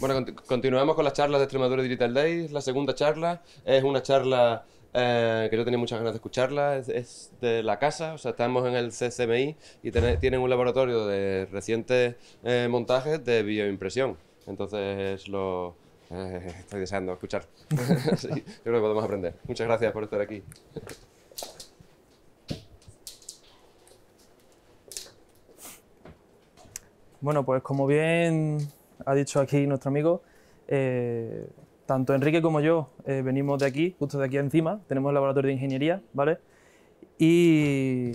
Bueno, continuamos con las charlas de Extremadura Digital Days. La segunda charla es una charla eh, que yo tenía muchas ganas de escucharla. Es, de la casa, o sea, estamos en el CCMI y tienen un laboratorio de recientes eh, montajes de bioimpresión. Entonces, lo, eh, estoy deseando escuchar. yo creo que podemos aprender. Muchas gracias por estar aquí. Bueno, pues como bien ha dicho aquí nuestro amigo, eh, tanto Enrique como yo eh, venimos de aquí, justo de aquí encima, tenemos el laboratorio de ingeniería, ¿vale? Y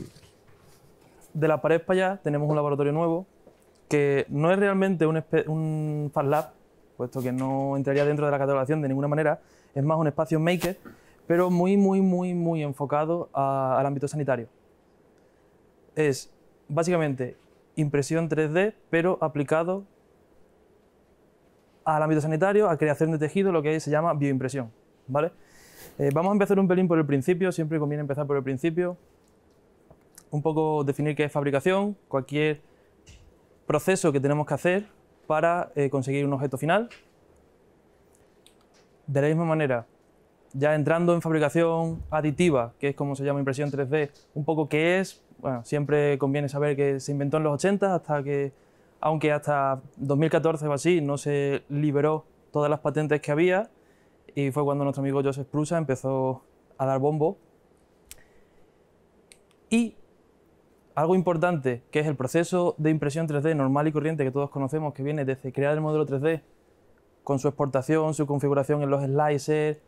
de la pared para allá tenemos un laboratorio nuevo, que no es realmente un, un Fast Lab, puesto que no entraría dentro de la catalogación de ninguna manera, es más un espacio maker, pero muy, muy, muy, muy enfocado al ámbito sanitario. Es básicamente impresión 3D, pero aplicado al ámbito sanitario, a creación de tejido, lo que se llama bioimpresión. ¿vale? Eh, vamos a empezar un pelín por el principio, siempre conviene empezar por el principio. Un poco definir qué es fabricación, cualquier proceso que tenemos que hacer para eh, conseguir un objeto final. De la misma manera, ya entrando en fabricación aditiva, que es como se llama impresión 3D, un poco qué es, siempre conviene saber que se inventó en los 80 hasta que aunque hasta 2014 o así no se liberó todas las patentes que había y fue cuando nuestro amigo Joseph Prusa empezó a dar bombo. Y algo importante, que es el proceso de impresión 3D normal y corriente que todos conocemos, que viene desde crear el modelo 3D con su exportación, su configuración en los slicers,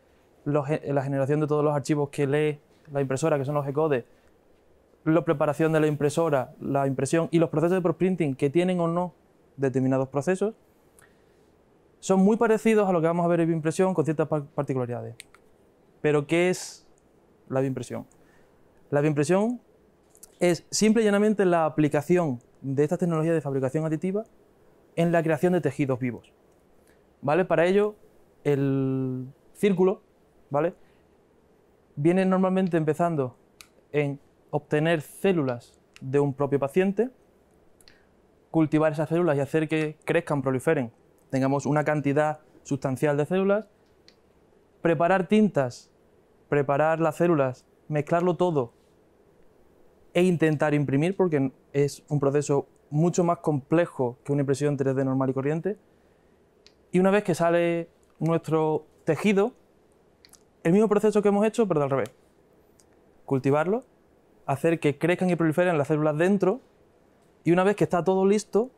la generación de todos los archivos que lee la impresora, que son los ECODES, la preparación de la impresora, la impresión y los procesos de postprinting que tienen o no determinados procesos, son muy parecidos a lo que vamos a ver en bioimpresión con ciertas particularidades. Pero, ¿qué es la bioimpresión? La bioimpresión es simple y llanamente la aplicación de estas tecnologías de fabricación aditiva en la creación de tejidos vivos. ¿Vale? Para ello, el círculo, ¿vale? Viene normalmente empezando en obtener células de un propio paciente, cultivar esas células y hacer que crezcan, proliferen, tengamos una cantidad sustancial de células, preparar tintas, preparar las células, mezclarlo todo e intentar imprimir, porque es un proceso mucho más complejo que una impresión 3D normal y corriente. Y una vez que sale nuestro tejido, el mismo proceso que hemos hecho, pero al revés. Cultivarlo, hacer que crezcan y proliferen las células dentro y una vez que está todo listo,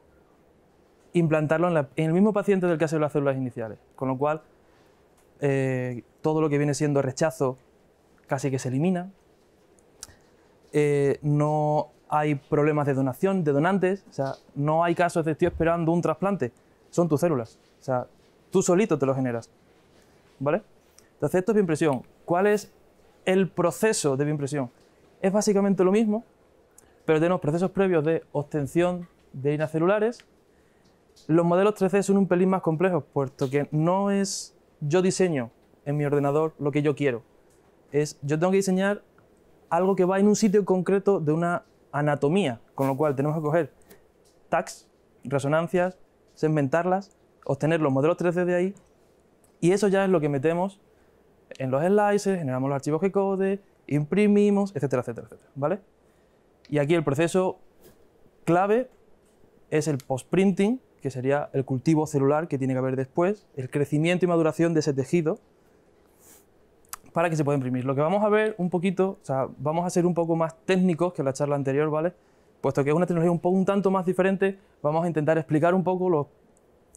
implantarlo en, el mismo paciente del que ha las células iniciales. Con lo cual, eh, todo lo que viene siendo rechazo casi que se elimina. Eh, no hay problemas de donación, de donantes, o sea, no hay casos de estoy esperando un trasplante, son tus células, o sea, tú solito te lo generas, ¿vale? Entonces, esto es bioimpresión. ¿Cuál es el proceso de bioimpresión? Es básicamente lo mismo, pero tenemos procesos previos de obtención de inacelulares. Los modelos 3D son un pelín más complejos, puesto que no es yo diseño en mi ordenador lo que yo quiero. Es yo tengo que diseñar algo que va en un sitio concreto de una anatomía, con lo cual tenemos que coger tags, resonancias, segmentarlas, obtener los modelos 3D de ahí, y eso ya es lo que metemos en los slices, generamos los archivos que code imprimimos, etcétera, etcétera, etcétera, ¿vale? Y aquí el proceso clave es el post-printing, que sería el cultivo celular que tiene que haber después, el crecimiento y maduración de ese tejido para que se pueda imprimir. Lo que vamos a ver un poquito, o sea, vamos a ser un poco más técnicos que la charla anterior, ¿vale? Puesto que es una tecnología un, poco, un tanto más diferente, vamos a intentar explicar un poco los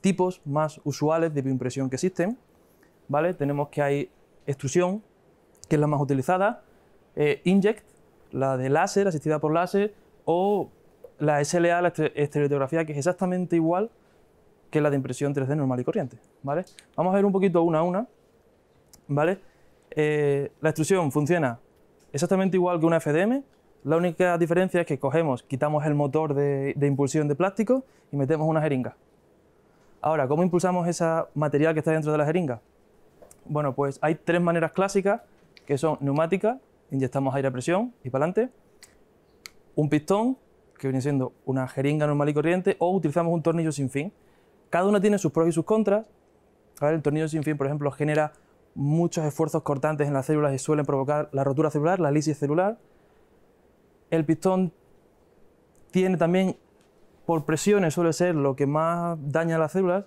tipos más usuales de bioimpresión que existen, ¿vale? Tenemos que hay extrusión, que es la más utilizada, eh, Inject, la de láser, asistida por láser, o la SLA, la estereotografía, que es exactamente igual que la de impresión 3D normal y corriente. ¿vale? Vamos a ver un poquito una a una. ¿vale? Eh, la extrusión funciona exactamente igual que una FDM. La única diferencia es que cogemos, quitamos el motor de, de impulsión de plástico y metemos una jeringa. Ahora, ¿cómo impulsamos ese material que está dentro de la jeringa? Bueno, pues hay tres maneras clásicas, que son neumática, inyectamos aire a presión y para adelante, un pistón, que viene siendo una jeringa normal y corriente, o utilizamos un tornillo sin fin. Cada una tiene sus pros y sus contras. El tornillo sin fin, por ejemplo, genera muchos esfuerzos cortantes en las células y suelen provocar la rotura celular, la lisis celular. El pistón tiene también, por presiones, suele ser lo que más daña las células.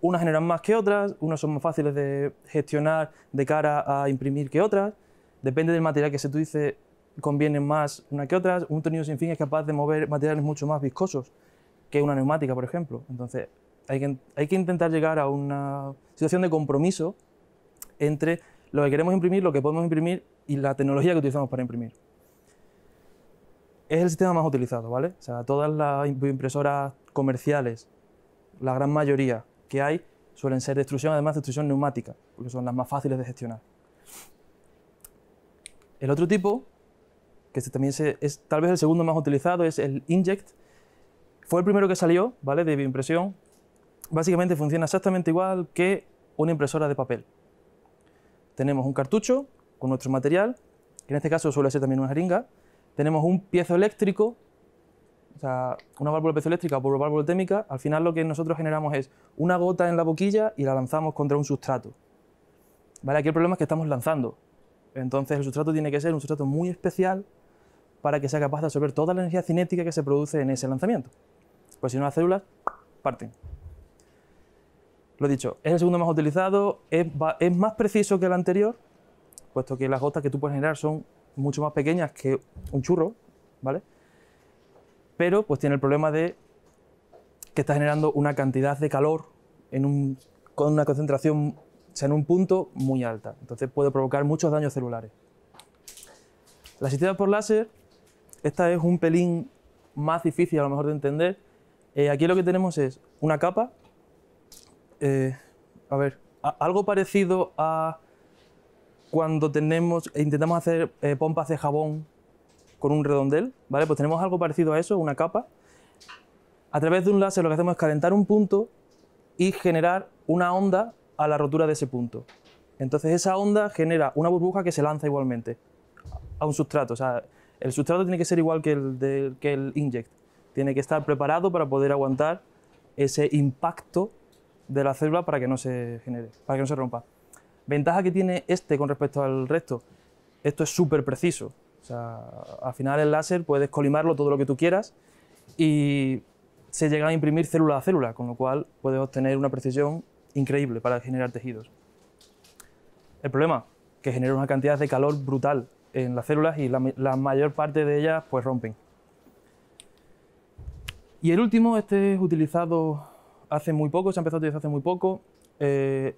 Unas generan más que otras, unas son más fáciles de gestionar de cara a imprimir que otras. Depende del material que se utilice, conviene más una que otra. Un tornillo sin fin es capaz de mover materiales mucho más viscosos que una neumática, por ejemplo. Entonces, hay que, hay que intentar llegar a una situación de compromiso entre lo que queremos imprimir, lo que podemos imprimir y la tecnología que utilizamos para imprimir. Es el sistema más utilizado, ¿vale? O sea, todas las impresoras comerciales, la gran mayoría que hay, suelen ser de extrusión, además de extrusión neumática, porque son las más fáciles de gestionar. El otro tipo, que también es tal vez el segundo más utilizado, es el Inject. Fue el primero que salió, ¿vale? De bioimpresión. Básicamente funciona exactamente igual que una impresora de papel. Tenemos un cartucho con nuestro material, que en este caso suele ser también una jeringa. Tenemos un piezo eléctrico, o sea, una válvula piezoeléctrica o válvula térmica. Al final lo que nosotros generamos es una gota en la boquilla y la lanzamos contra un sustrato. ¿Vale? Aquí el problema es que estamos lanzando, entonces el sustrato tiene que ser un sustrato muy especial para que sea capaz de absorber toda la energía cinética que se produce en ese lanzamiento. Pues si no, las células parten. Lo dicho, es el segundo más utilizado, es, más preciso que el anterior, puesto que las gotas que tú puedes generar son mucho más pequeñas que un churro, ¿vale? Pero pues tiene el problema de que está generando una cantidad de calor con una concentración sea en un punto muy alta. Entonces puede provocar muchos daños celulares. La asistida por láser, esta es un pelín más difícil a lo mejor de entender. Eh, aquí lo que tenemos es una capa, eh, a ver, algo parecido a cuando tenemos, intentamos hacer eh, pompas de jabón con un redondel, ¿vale? Pues tenemos algo parecido a eso, una capa. A través de un láser lo que hacemos es calentar un punto y generar una onda a la rotura de ese punto. Entonces esa onda genera una burbuja que se lanza igualmente a un sustrato. O sea, el sustrato tiene que ser igual que el, de, que el inject. Tiene que estar preparado para poder aguantar ese impacto de la célula para que no se genere, para que no se rompa. Ventaja que tiene este con respecto al resto. Esto es súper preciso. O sea, al final el láser puedes colimarlo todo lo que tú quieras y se llega a imprimir célula a célula, con lo cual puedes obtener una precisión increíble para generar tejidos. El problema, que genera una cantidad de calor brutal en las células y la, mayor parte de ellas pues rompen. Y el último, este es utilizado hace muy poco, se ha empezado a utilizar hace muy poco. Eh,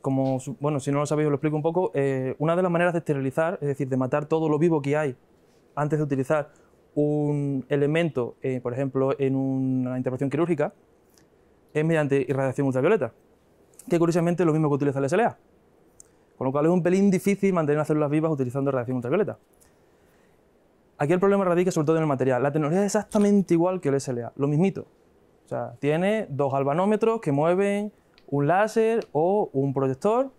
como, bueno, si no lo sabéis os lo explico un poco. Eh, una de las maneras de esterilizar, es decir, de matar todo lo vivo que hay antes de utilizar un elemento, eh, por ejemplo, en una intervención quirúrgica, es mediante irradiación ultravioleta que curiosamente es lo mismo que utiliza el SLA. Con lo cual es un pelín difícil mantener las células vivas utilizando radiación ultravioleta. Aquí el problema radica sobre todo en el material. La tecnología es exactamente igual que el SLA, lo mismito. O sea, tiene dos galvanómetros que mueven un láser o un proyector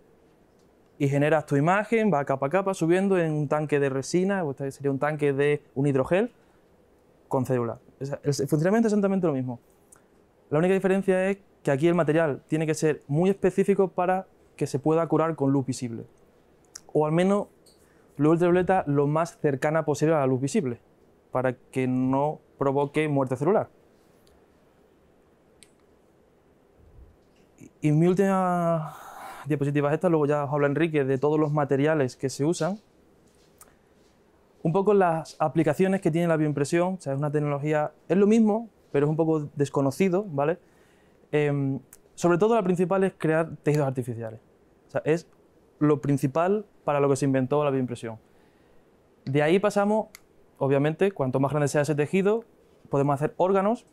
y generas tu imagen, va capa a capa subiendo en un tanque de resina, o este sería un tanque de un hidrogel con célula. el funcionamiento es exactamente lo mismo. La única diferencia es que aquí el material tiene que ser muy específico para que se pueda curar con luz visible. O al menos luz ultravioleta lo más cercana posible a la luz visible, para que no provoque muerte celular. Y mi última diapositiva esta, luego ya os habla Enrique de todos los materiales que se usan. Un poco las aplicaciones que tiene la bioimpresión, o sea, es una tecnología, es lo mismo, pero es un poco desconocido, ¿vale? Em, sobre todo la principal es crear tejidos artificiales. es lo principal para lo que se inventó la bioimpresión. De ahí pasamos, obviamente, cuanto más grande sea ese tejido, podemos hacer órganos.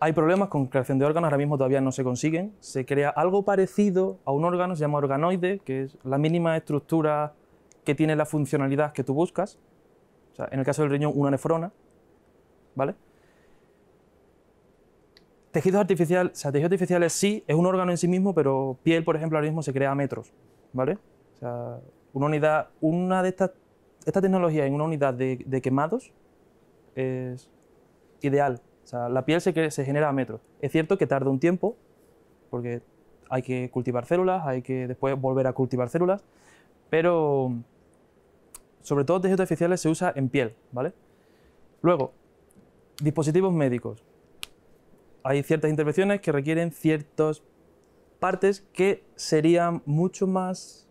Hay problemas con creación de órganos, ahora mismo todavía no se consiguen. Se crea algo parecido a un órgano, se llama organoide, que es la mínima estructura que tiene la funcionalidad que tú buscas. en el caso del riñón, una nefrona. ¿Vale? Tejidos artificiales, tejidos artificiales sí, es un órgano en sí mismo, pero piel, por ejemplo, ahora mismo se crea a metros, ¿vale? O sea, una unidad, una de estas, esta tecnología en una unidad de, quemados es ideal. O sea, la piel se, se genera a metros. Es cierto que tarda un tiempo, porque hay que cultivar células, hay que después volver a cultivar células, pero sobre todo tejidos artificiales se usa en piel, ¿vale? Luego, dispositivos médicos hay ciertas intervenciones que requieren ciertas partes que serían mucho más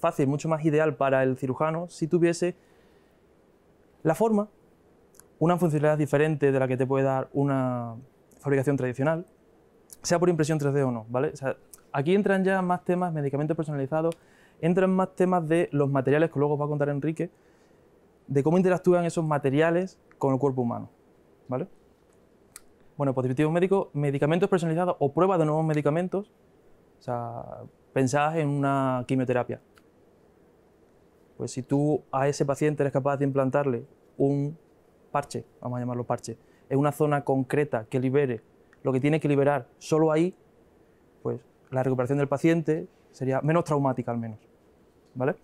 fácil, mucho más ideal para el cirujano si tuviese la forma, una funcionalidad diferente de la que te puede dar una fabricación tradicional, sea por impresión 3D o no, ¿vale? aquí entran ya más temas, medicamentos personalizados, entran más temas de los materiales que luego os va a contar Enrique, de cómo interactúan esos materiales con el cuerpo humano, ¿vale? Bueno, pues dispositivos médicos, medicamentos personalizados o pruebas de nuevos medicamentos, o sea, pensadas en una quimioterapia. Pues si tú a ese paciente eres capaz de implantarle un parche, vamos a llamarlo parche, en una zona concreta que libere lo que tiene que liberar solo ahí, pues la recuperación del paciente sería menos traumática al menos. ¿Vale?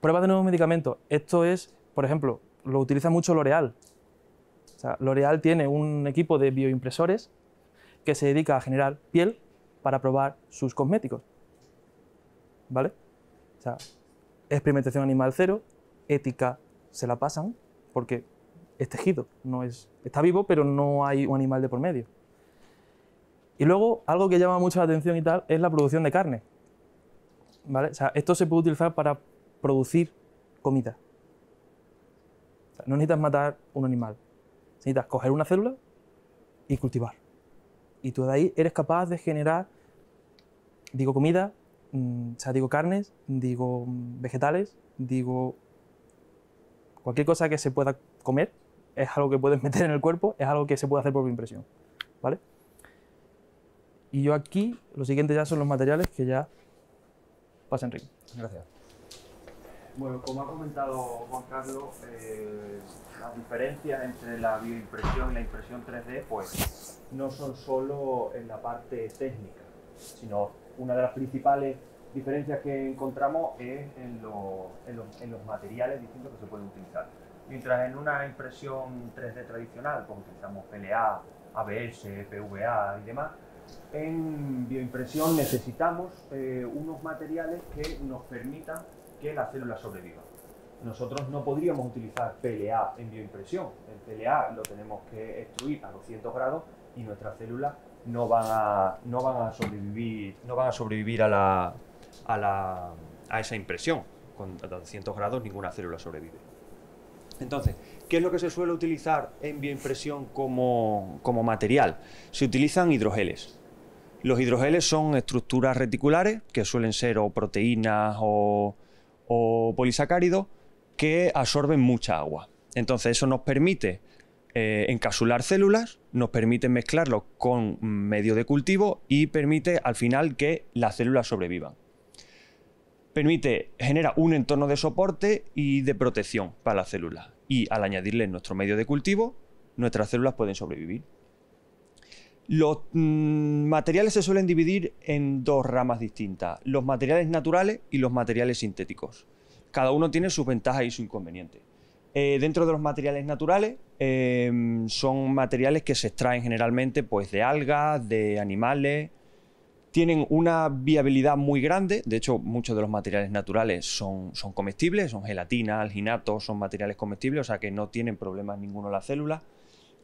Pruebas de nuevos medicamentos. Esto es, por ejemplo, lo utiliza mucho L'Oreal. L'Oreal tiene un equipo de bioimpresores que se dedica a generar piel para probar sus cosméticos. ¿Vale? experimentación animal cero, ética se la pasan porque es tejido, no está vivo, pero no hay un animal de por medio. Y luego, algo que llama mucho la atención y tal, es la producción de carne. esto se puede utilizar para producir comida. no necesitas matar un animal, Necesitas coger una célula y cultivar. Y tú de ahí eres capaz de generar, digo comida, mm, o sea, digo carnes, digo mm, vegetales, digo cualquier cosa que se pueda comer, es algo que puedes meter en el cuerpo, es algo que se puede hacer por impresión. ¿Vale? Y yo aquí, lo siguiente ya son los materiales que ya pasen rico. Gracias. Bueno, como ha comentado Juan Carlos, eh, las diferencias entre la bioimpresión y la impresión 3D, pues no son solo en la parte técnica, sino una de las principales diferencias que encontramos es en, los materiales distintos que se pueden utilizar. Mientras en una impresión 3D tradicional, como pues, utilizamos PLA, ABS, PVA y demás, en bioimpresión necesitamos eh, unos materiales que nos permitan que la célula sobreviva. Nosotros no podríamos utilizar PLA en bioimpresión. El PLA lo tenemos que extruir a 200 grados y nuestras células no van a, no van a sobrevivir, no van a, sobrevivir a, a, esa impresión. Con 200 grados ninguna célula sobrevive. Entonces, ¿qué es lo que se suele utilizar en bioimpresión como, como material? Se utilizan hidrogeles. Los hidrogeles son estructuras reticulares que suelen ser o proteínas o o polisacáridos que absorben mucha agua. Entonces eso nos permite encasular eh, encapsular células, nos permite mezclarlo con medio de cultivo y permite al final que las células sobrevivan. Permite, genera un entorno de soporte y de protección para las células. Y al añadirle nuestro medio de cultivo, nuestras células pueden sobrevivir. Los mm, materiales se suelen dividir en dos ramas distintas, los materiales naturales y los materiales sintéticos. Cada uno tiene sus ventajas y sus inconvenientes. Eh, dentro de los materiales naturales eh, son materiales que se extraen generalmente pues, de algas, de animales, tienen una viabilidad muy grande. De hecho, muchos de los materiales naturales son, comestibles, son gelatina, alginato, son materiales comestibles, o sea que no tienen problemas ninguno las células.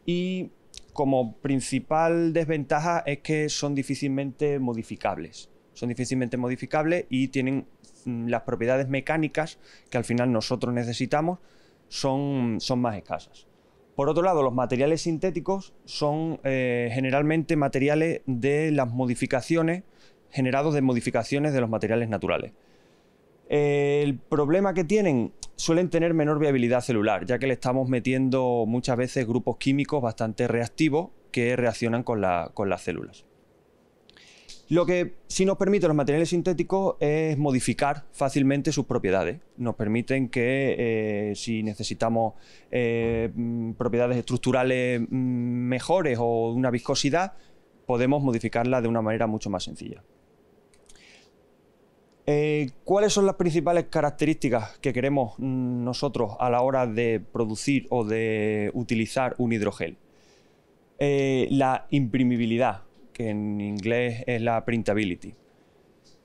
Y como principal desventaja es que son difícilmente modificables. Son difícilmente modificables y tienen mm, las propiedades mecánicas que al final nosotros necesitamos son, son más escasas. Por otro lado, los materiales sintéticos son eh, generalmente materiales de las modificaciones generados de modificaciones de los materiales naturales el problema que tienen suelen tener menor viabilidad celular, ya que le estamos metiendo muchas veces grupos químicos bastante reactivos que reaccionan con, las células. Lo que sí nos permite los materiales sintéticos es modificar fácilmente sus propiedades. Nos permiten que eh, si necesitamos eh, mm, propiedades estructurales mm, mejores o una viscosidad, podemos modificarla de una manera mucho más sencilla. Eh, ¿Cuáles son las principales características que queremos mm, nosotros a la hora de producir o de utilizar un hidrogel? Eh, la imprimibilidad, que en inglés es la printability.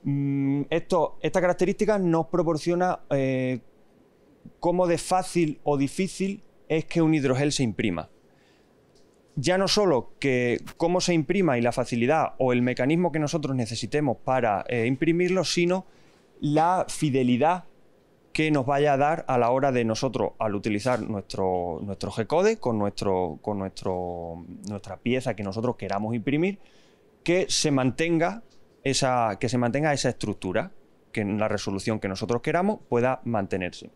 Mm, esto, esta característica nos proporciona eh, cómo de fácil o difícil es que un hidrogel se imprima ya no solo que cómo se imprima y la facilidad o el mecanismo que nosotros necesitemos para eh, imprimirlo, sino la fidelidad que nos vaya a dar a la hora de nosotros, al utilizar nuestro, nuestro G-Code con, nuestro, con nuestra pieza que nosotros queramos imprimir, que se mantenga esa, que se mantenga esa estructura, que en la resolución que nosotros queramos pueda mantenerse.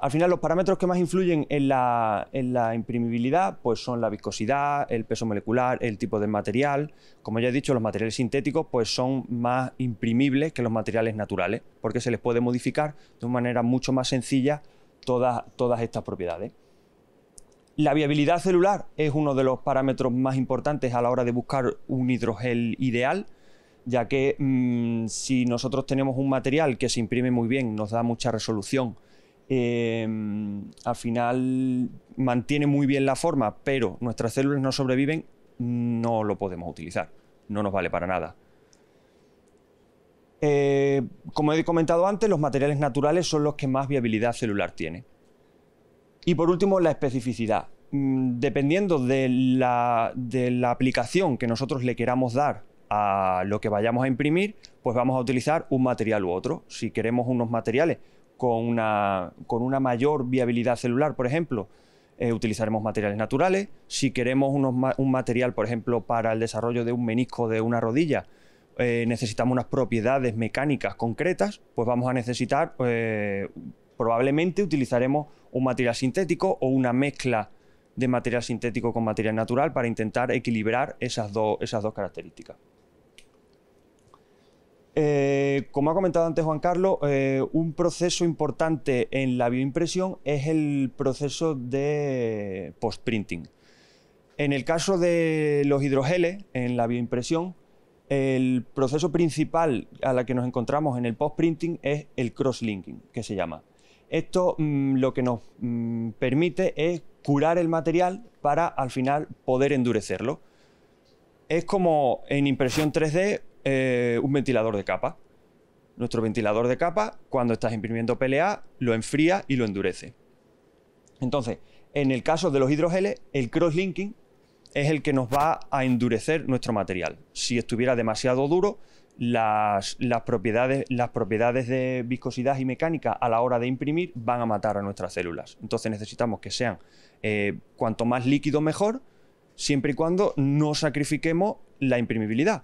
Al final, los parámetros que más influyen en la, imprimibilidad pues son la viscosidad, el peso molecular, el tipo de material. Como ya he dicho, los materiales sintéticos pues son más imprimibles que los materiales naturales, porque se les puede modificar de una manera mucho más sencilla todas, estas propiedades. La viabilidad celular es uno de los parámetros más importantes a la hora de buscar un hidrogel ideal ya que mm, si nosotros tenemos un material que se imprime muy bien, nos da mucha resolución Em, al final mantiene muy bien la forma, pero nuestras células no sobreviven, no lo podemos utilizar, no nos vale para nada. Eh, como he comentado antes, los materiales naturales son los que más viabilidad celular tienen. Y por último, la especificidad. Mm, dependiendo de la aplicación que nosotros le queramos dar a lo que vayamos a imprimir, pues vamos a utilizar un material u otro. Si queremos unos materiales con una, con una mayor viabilidad celular, por ejemplo. Eh, utilizaremos materiales naturales. Si queremos un material, por ejemplo, para el desarrollo de un menisco de una rodilla, eh, necesitamos unas propiedades mecánicas concretas, pues vamos a necesitar, eh, probablemente utilizaremos un material sintético o una mezcla de material sintético con material natural para intentar equilibrar esas, esas dos características. Eh, como ha comentado antes Juan Carlos, eh, un proceso importante en la bioimpresión es el proceso de postprinting... En el caso de los hidrogeles, en la bioimpresión, el proceso principal a la que nos encontramos en el postprinting... es el crosslinking que se llama. Esto mm, lo que nos mm, permite es curar el material para al final poder endurecerlo. Es como en impresión 3D eh, un ventilador de capa. Nuestro ventilador de capa, cuando estás imprimiendo PLA, lo enfría y lo endurece. Entonces, en el caso de los hidrogeles, el crosslinking es el que nos va a endurecer nuestro material. Si estuviera demasiado duro, las, propiedades, las propiedades de viscosidad y mecánica a la hora de imprimir van a matar a nuestras células. Entonces necesitamos que sean eh, cuanto más líquido mejor, siempre y cuando no sacrifiquemos la imprimibilidad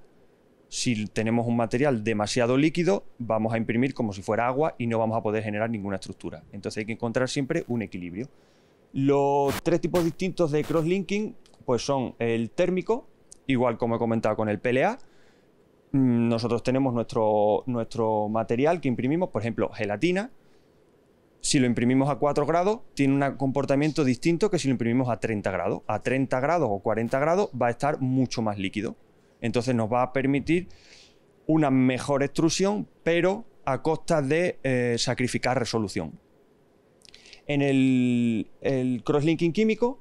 si tenemos un material demasiado líquido, vamos a imprimir como si fuera agua y no vamos a poder generar ninguna estructura. Entonces hay que encontrar siempre un equilibrio. Los tres tipos distintos de crosslinking pues son el térmico, igual como he comentado con el PLA. Mm, nosotros tenemos nuestro, nuestro material que imprimimos, por ejemplo, gelatina. Si lo imprimimos a 4 grados, tiene un comportamiento distinto que si lo imprimimos a 30 grados. A 30 grados o 40 grados va a estar mucho más líquido. Entonces nos va a permitir una mejor extrusión, pero a costa de eh, sacrificar resolución. En el, crosslinking químico,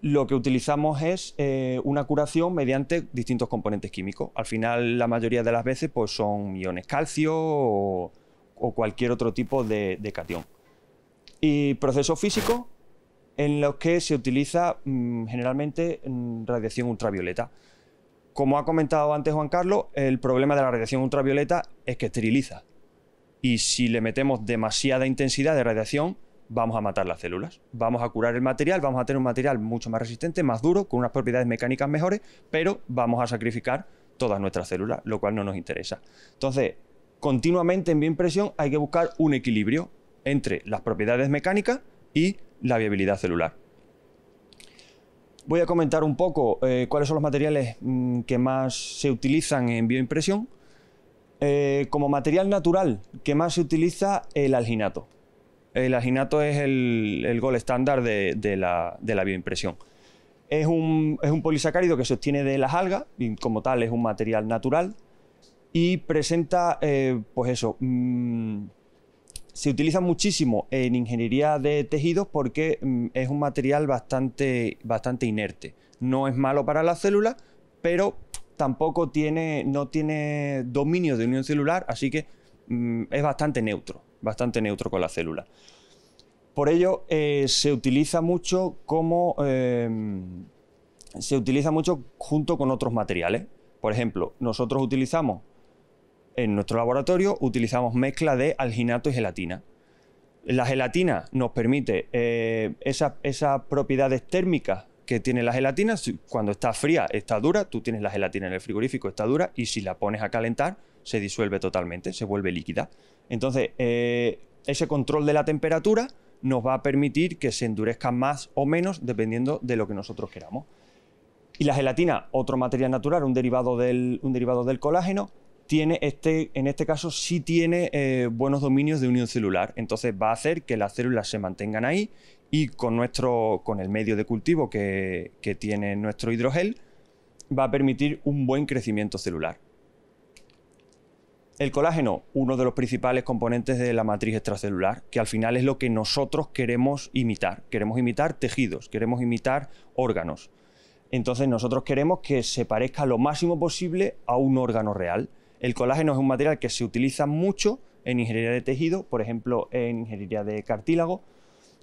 lo que utilizamos es eh, una curación mediante distintos componentes químicos. Al final, la mayoría de las veces pues, son iones calcio o, cualquier otro tipo de, cation. Y procesos físicos en los que se utiliza mm, generalmente mm, radiación ultravioleta. Como ha comentado antes Juan Carlos, el problema de la radiación ultravioleta es que esteriliza. Y si le metemos demasiada intensidad de radiación, vamos a matar las células. Vamos a curar el material, vamos a tener un material mucho más resistente, más duro, con unas propiedades mecánicas mejores, pero vamos a sacrificar todas nuestras células, lo cual no nos interesa. Entonces, continuamente en impresión, hay que buscar un equilibrio entre las propiedades mecánicas y la viabilidad celular. Voy a comentar un poco eh, cuáles son los materiales mm, que más se utilizan en bioimpresión. Eh, como material natural que más se utiliza, el alginato. El alginato es el, gol estándar de, la, de la bioimpresión. Es un, polisacárido que se obtiene de las algas y como tal es un material natural y presenta, eh, pues eso, mm, se utiliza muchísimo en ingeniería de tejidos porque mm, es un material bastante, bastante inerte. No es malo para la célula, pero tampoco tiene, no tiene dominio de unión celular, así que mm, es bastante neutro, bastante neutro con la célula. Por ello, eh, se utiliza mucho como. Em, se utiliza mucho junto con otros materiales. Por ejemplo, nosotros utilizamos en nuestro laboratorio utilizamos mezcla de alginato y gelatina. La gelatina nos permite eh, esas, propiedades térmicas que tiene la gelatina, cuando está fría está dura, tú tienes la gelatina en el frigorífico, está dura, y si la pones a calentar, se disuelve totalmente, se vuelve líquida. Entonces, eh, ese control de la temperatura nos va a permitir que se endurezca más o menos dependiendo de lo que nosotros queramos. Y la gelatina, otro material natural, un derivado un derivado del colágeno, este, en este caso sí tiene eh, buenos dominios de unión celular. Entonces va a hacer que las células se mantengan ahí y con, nuestro, con el medio de cultivo que, que tiene nuestro hidrogel va a permitir un buen crecimiento celular. El colágeno, uno de los principales componentes de la matriz extracelular, que al final es lo que nosotros queremos imitar. Queremos imitar tejidos, queremos imitar órganos. Entonces nosotros queremos que se parezca lo máximo posible a un órgano real. El colágeno es un material que se utiliza mucho en ingeniería de tejido, por ejemplo en ingeniería de cartílago,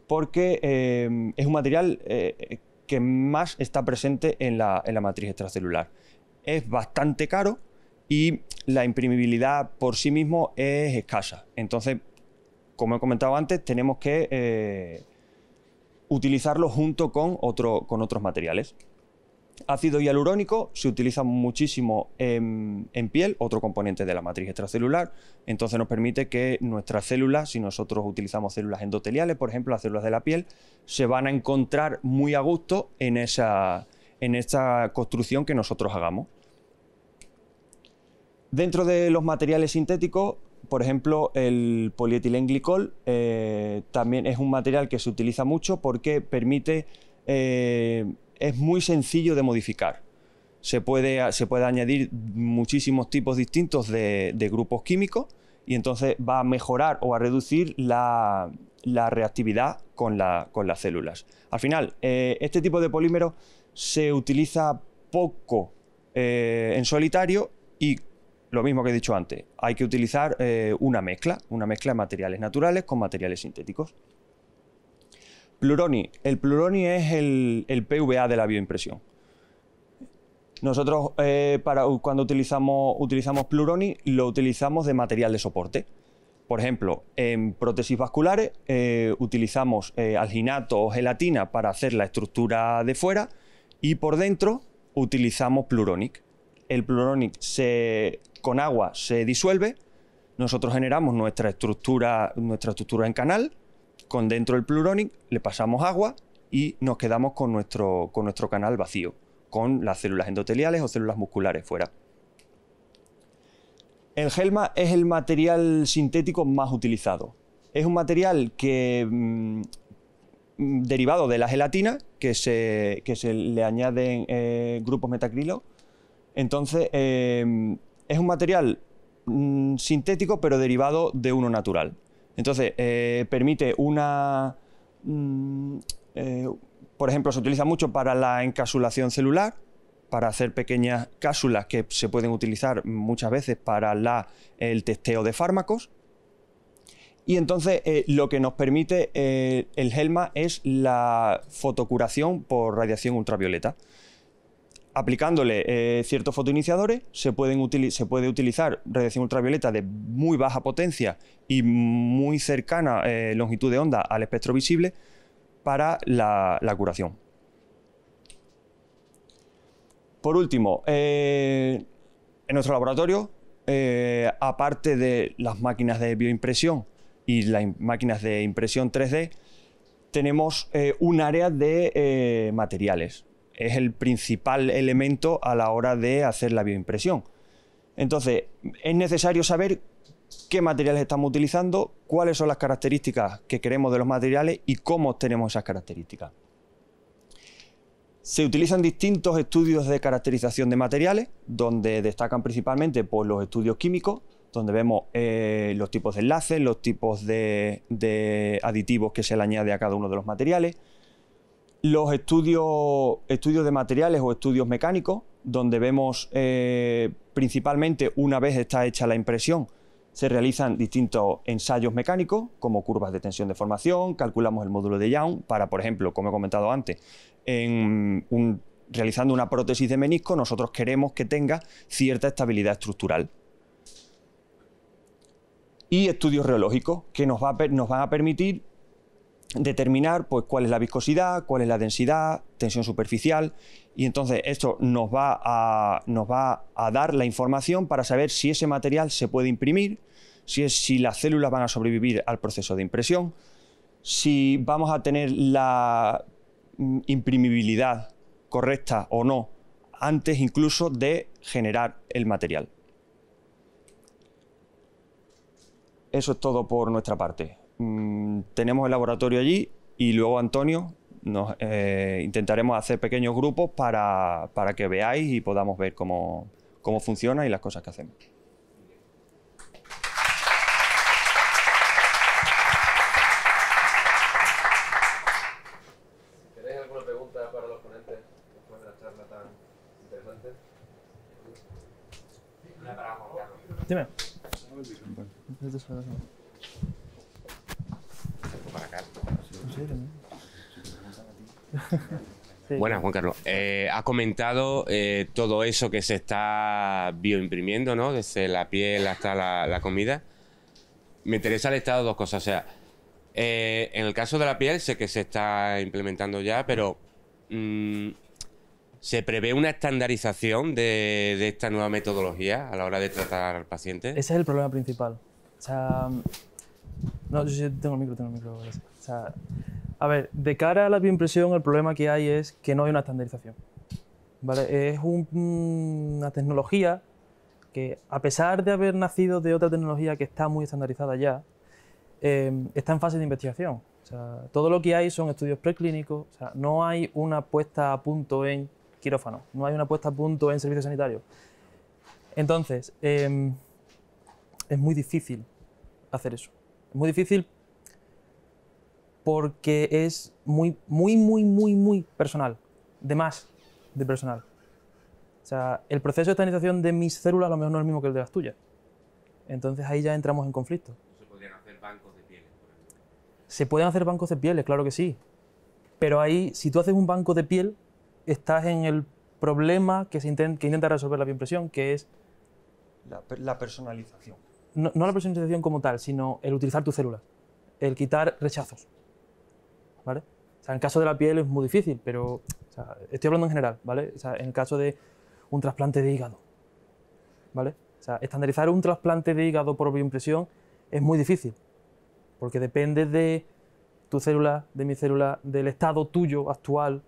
porque eh, es un material eh, que más está presente en la, matriz extracelular. Es bastante caro y la imprimibilidad por sí mismo es escasa. Entonces, como he comentado antes, tenemos que eh, utilizarlo junto con otros materiales. Ácido hialurónico se utiliza muchísimo en, piel, otro componente de la matriz extracelular, entonces nos permite que nuestras células, si nosotros utilizamos células endoteliales, por ejemplo, las células de la piel, se van a encontrar muy a gusto en, esa, en esta construcción que nosotros hagamos. Dentro de los materiales sintéticos, por ejemplo, el polietilenglicol eh, también es un material que se utiliza mucho porque permite... Eh, es muy sencillo de modificar. Se puede, se puede añadir muchísimos tipos distintos de, grupos químicos y entonces va a mejorar o a reducir la, reactividad con, las células. Al final, eh, este tipo de polímero se utiliza poco eh, en solitario y lo mismo que he dicho antes, hay que utilizar eh, una mezcla, una mezcla de materiales naturales con materiales sintéticos. Pluroni. El pluroni es el, PVA de la bioimpresión. Nosotros eh, cuando utilizamos, utilizamos pluroni lo utilizamos de material de soporte. Por ejemplo, en prótesis vasculares eh, utilizamos eh, alginato o gelatina para hacer la estructura de fuera y por dentro utilizamos pluronic. El pluronic se, con agua se disuelve, nosotros generamos nuestra estructura, nuestra estructura en canal con dentro el pluronic le pasamos agua y nos quedamos con nuestro, canal vacío, con las células endoteliales o células musculares fuera. El gelma es el material sintético más utilizado. Es un material que mm, derivado de la gelatina, que se, le añaden eh, grupos metacrilo. Entonces, eh, es un material mm, sintético pero derivado de uno natural. Entonces, eh, permite una... Mm, eh, por ejemplo, se utiliza mucho para la encasulación celular, para hacer pequeñas cápsulas que se pueden utilizar muchas veces para la, el testeo de fármacos. Y entonces eh, lo que nos permite el gelma es la fotocuración por radiación ultravioleta aplicándole eh, ciertos fotoiniciadores, se, puede utilizar radiación ultravioleta de muy baja potencia y muy cercana eh, longitud de onda al espectro visible para la, curación. Por último, eh, en nuestro laboratorio, aparte de las máquinas de bioimpresión y las máquinas de impresión 3D, tenemos un área de materiales es el principal elemento a la hora de hacer la bioimpresión. Entonces, es necesario saber qué materiales estamos utilizando, cuáles son las características que queremos de los materiales y cómo obtenemos esas características. Se utilizan distintos estudios de caracterización de materiales, donde destacan principalmente por pues, los estudios químicos, donde vemos eh, los tipos de enlaces, los tipos de, de, aditivos que se le añade a cada uno de los materiales, los estudios, estudios de materiales o estudios mecánicos, donde vemos eh, principalmente una vez está hecha la impresión, se realizan distintos ensayos mecánicos, como curvas de tensión de formación, calculamos el módulo de Young para, por ejemplo, como he comentado antes, en realizando una prótesis de menisco, nosotros queremos que tenga cierta estabilidad estructural. Y estudios reológicos, que nos, nos van a permitir determinar pues, cuál es la viscosidad, cuál es la densidad, tensión superficial, y entonces esto nos va, a, nos va a dar la información para saber si ese material se puede imprimir, si, si las células van a sobrevivir al proceso de impresión, si vamos a tener la mm, imprimibilidad correcta o no antes incluso de generar el material. Eso es todo por nuestra parte. Mm, tenemos el laboratorio allí y luego Antonio nos eh, intentaremos hacer pequeños grupos para, para, que veáis y podamos ver cómo, cómo funciona y las cosas que hacemos. ¿Tenéis alguna pregunta para los ponentes después de la charla tan interesante? Dime. Bueno, Juan Carlos. Eh, ha comentado eh, todo eso que se está bioimprimiendo, ¿no? Desde la piel hasta la, comida. Me interesa el estado dos cosas. O sea, eh, en el caso de la piel sé que se está implementando ya, pero mm, ¿se prevé una estandarización de, esta nueva metodología a la hora de tratar al paciente? Ese es el problema principal. O sea, mm, no, yo, tengo el micro, tengo el micro. Gracias a ver, de cara a la bioimpresión, el problema que hay es que no hay una estandarización. Es una tecnología que, a pesar de haber nacido de otra tecnología que está muy estandarizada ya, em, está en fase de investigación. todo lo que hay son estudios preclínicos, no hay una puesta a punto en quirófano, no hay una puesta a punto en servicio sanitario. Entonces, em, es muy difícil hacer eso. Es muy difícil porque es muy, muy, muy, muy, muy personal, de más de personal. O sea, el proceso de estabilización de mis células a lo mejor no es el mismo que el de las tuyas. Entonces ahí ya entramos en conflicto. ¿Se podrían hacer bancos de pieles? Se pueden hacer bancos de pieles, claro que sí. Pero ahí, si tú haces un banco de piel, estás en el problema que, se intenta, intenta resolver la biopresión, que es... La, personalización. No, no, la personalización como tal, sino el utilizar tus células, el quitar rechazos. O sea, en el caso de la piel es muy difícil, pero estoy hablando en general, ¿vale? O sea, en el caso de un trasplante de hígado, ¿vale? estandarizar un trasplante de hígado por bioimpresión es muy difícil, porque depende de tu célula, de mi célula, del estado tuyo actual,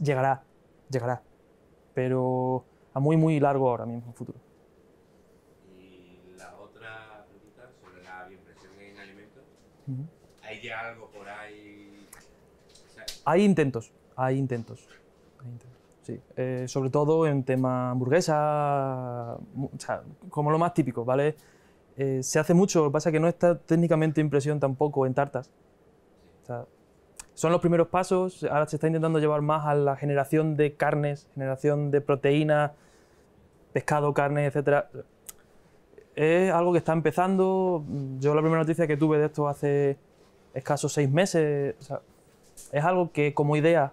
llegará, llegará, pero a muy, muy largo ahora mismo, en futuro. Y la otra pregunta sobre la bioimpresión en alimentos hay algo por ahí. hay intentos, hay intentos. sí. Eh, sobre todo en tema hamburguesa, como lo más típico, ¿vale? Eh, se hace mucho, lo que pasa es que no está técnicamente impresión tampoco en tartas. son los primeros pasos, ahora se está intentando llevar más a la generación de carnes, generación de proteínas, pescado, carne, etc. Es algo que está empezando. Yo la primera noticia que tuve de esto hace escasos seis meses. es algo que como idea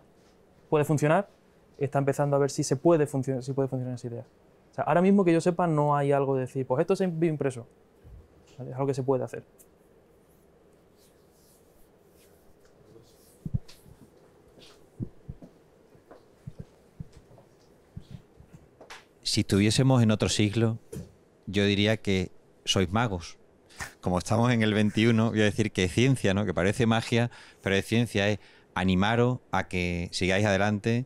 puede funcionar. Está empezando a ver si se puede funcionar, si puede funcionar esa idea. ahora mismo que yo sepa no hay algo de decir, pues esto es impreso. Es algo que se puede hacer. Si estuviésemos en otro siglo, yo diría que sois magos como estamos en el 21, voy a decir que es ciencia, ¿no? Que parece magia, pero es ciencia, es animaros a que sigáis adelante,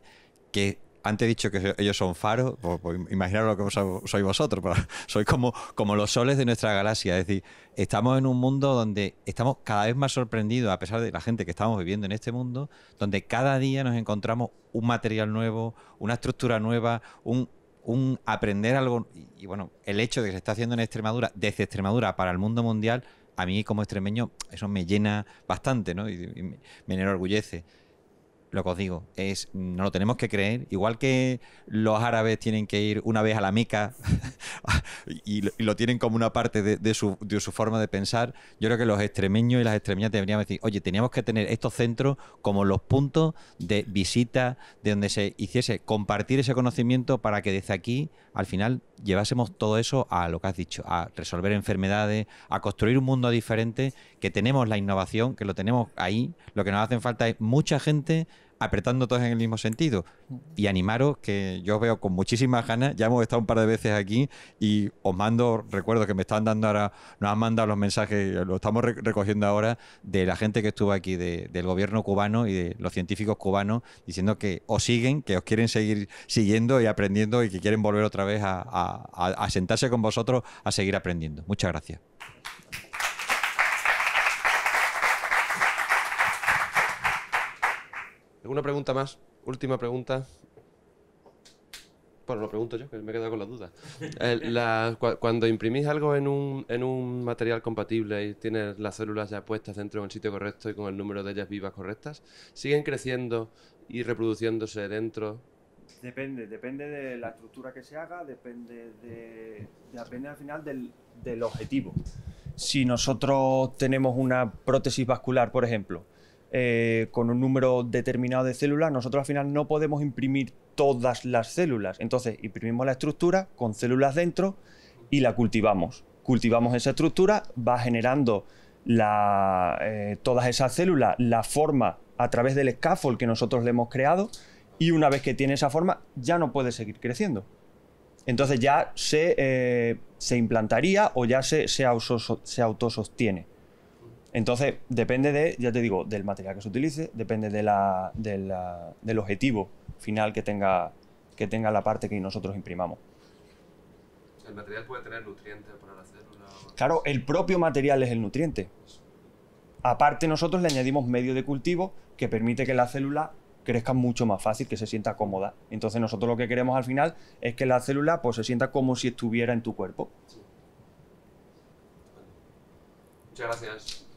que antes he dicho que ellos son faros, pues, pues imaginaros lo que sois vosotros, pero sois como, como los soles de nuestra galaxia. Es decir, estamos en un mundo donde estamos cada vez más sorprendidos, a pesar de la gente que estamos viviendo en este mundo, donde cada día nos encontramos un material nuevo, una estructura nueva, un, un aprender algo. Y, bueno, el hecho de que se está haciendo en Extremadura, desde Extremadura para el mundo mundial, a mí como extremeño, eso me llena bastante, ¿no? Y, me enorgullece lo que os digo, es no lo tenemos que creer. Igual que los árabes tienen que ir una vez a la mica y, lo tienen como una parte de, su, de, su, forma de pensar, yo creo que los extremeños y las extremeñas deberían decir, oye, teníamos que tener estos centros como los puntos de visita de donde se hiciese compartir ese conocimiento para que desde aquí al final llevásemos todo eso a lo que has dicho, a resolver enfermedades, a construir un mundo diferente, que tenemos la innovación, que lo tenemos ahí, lo que nos hacen falta es mucha gente apretando todos en el mismo sentido. Y animaros, que yo os veo con muchísimas ganas. Ya hemos estado un par de veces aquí y os mando, recuerdo que me están dando ahora, nos han mandado los mensajes, lo estamos recogiendo ahora, de la gente que estuvo aquí, del gobierno cubano y de los científicos cubanos, diciendo que os siguen, que os quieren seguir siguiendo y aprendiendo y que quieren volver otra vez a sentarse con vosotros a seguir aprendiendo. Muchas gracias. ¿Alguna pregunta más? Última pregunta. Bueno, lo pregunto yo, que me he quedado con las dudas. la, cuando imprimís algo en un, material compatible y tienes las células ya puestas dentro un sitio correcto y con el número de ellas vivas correctas, ¿siguen creciendo y reproduciéndose dentro Depende, depende de la estructura que se haga, depende, de, depende al final del, objetivo. Si nosotros tenemos una prótesis vascular, por ejemplo, eh, con un número determinado de células, nosotros al final no podemos imprimir todas las células. Entonces, imprimimos la estructura con células dentro y la cultivamos. Cultivamos esa estructura, va generando eh, todas esas células, la forma a través del scaffold que nosotros le hemos creado y una vez que tiene esa forma ya no puede seguir creciendo. Entonces ya se, eh, implantaría o ya se, se autosostiene. Entonces, depende de, ya te digo, del material que se utilice, depende de la, del objetivo final que tenga, que tenga la parte que nosotros imprimamos. ¿El material puede tener nutrientes para la célula? Claro, el propio material es el nutriente. Aparte, nosotros le añadimos medio de cultivo que permite que la célula crezca mucho más fácil, que se sienta cómoda. Entonces, nosotros lo que queremos al final es que la célula pues, se sienta como si estuviera en tu cuerpo. Muchas gracias.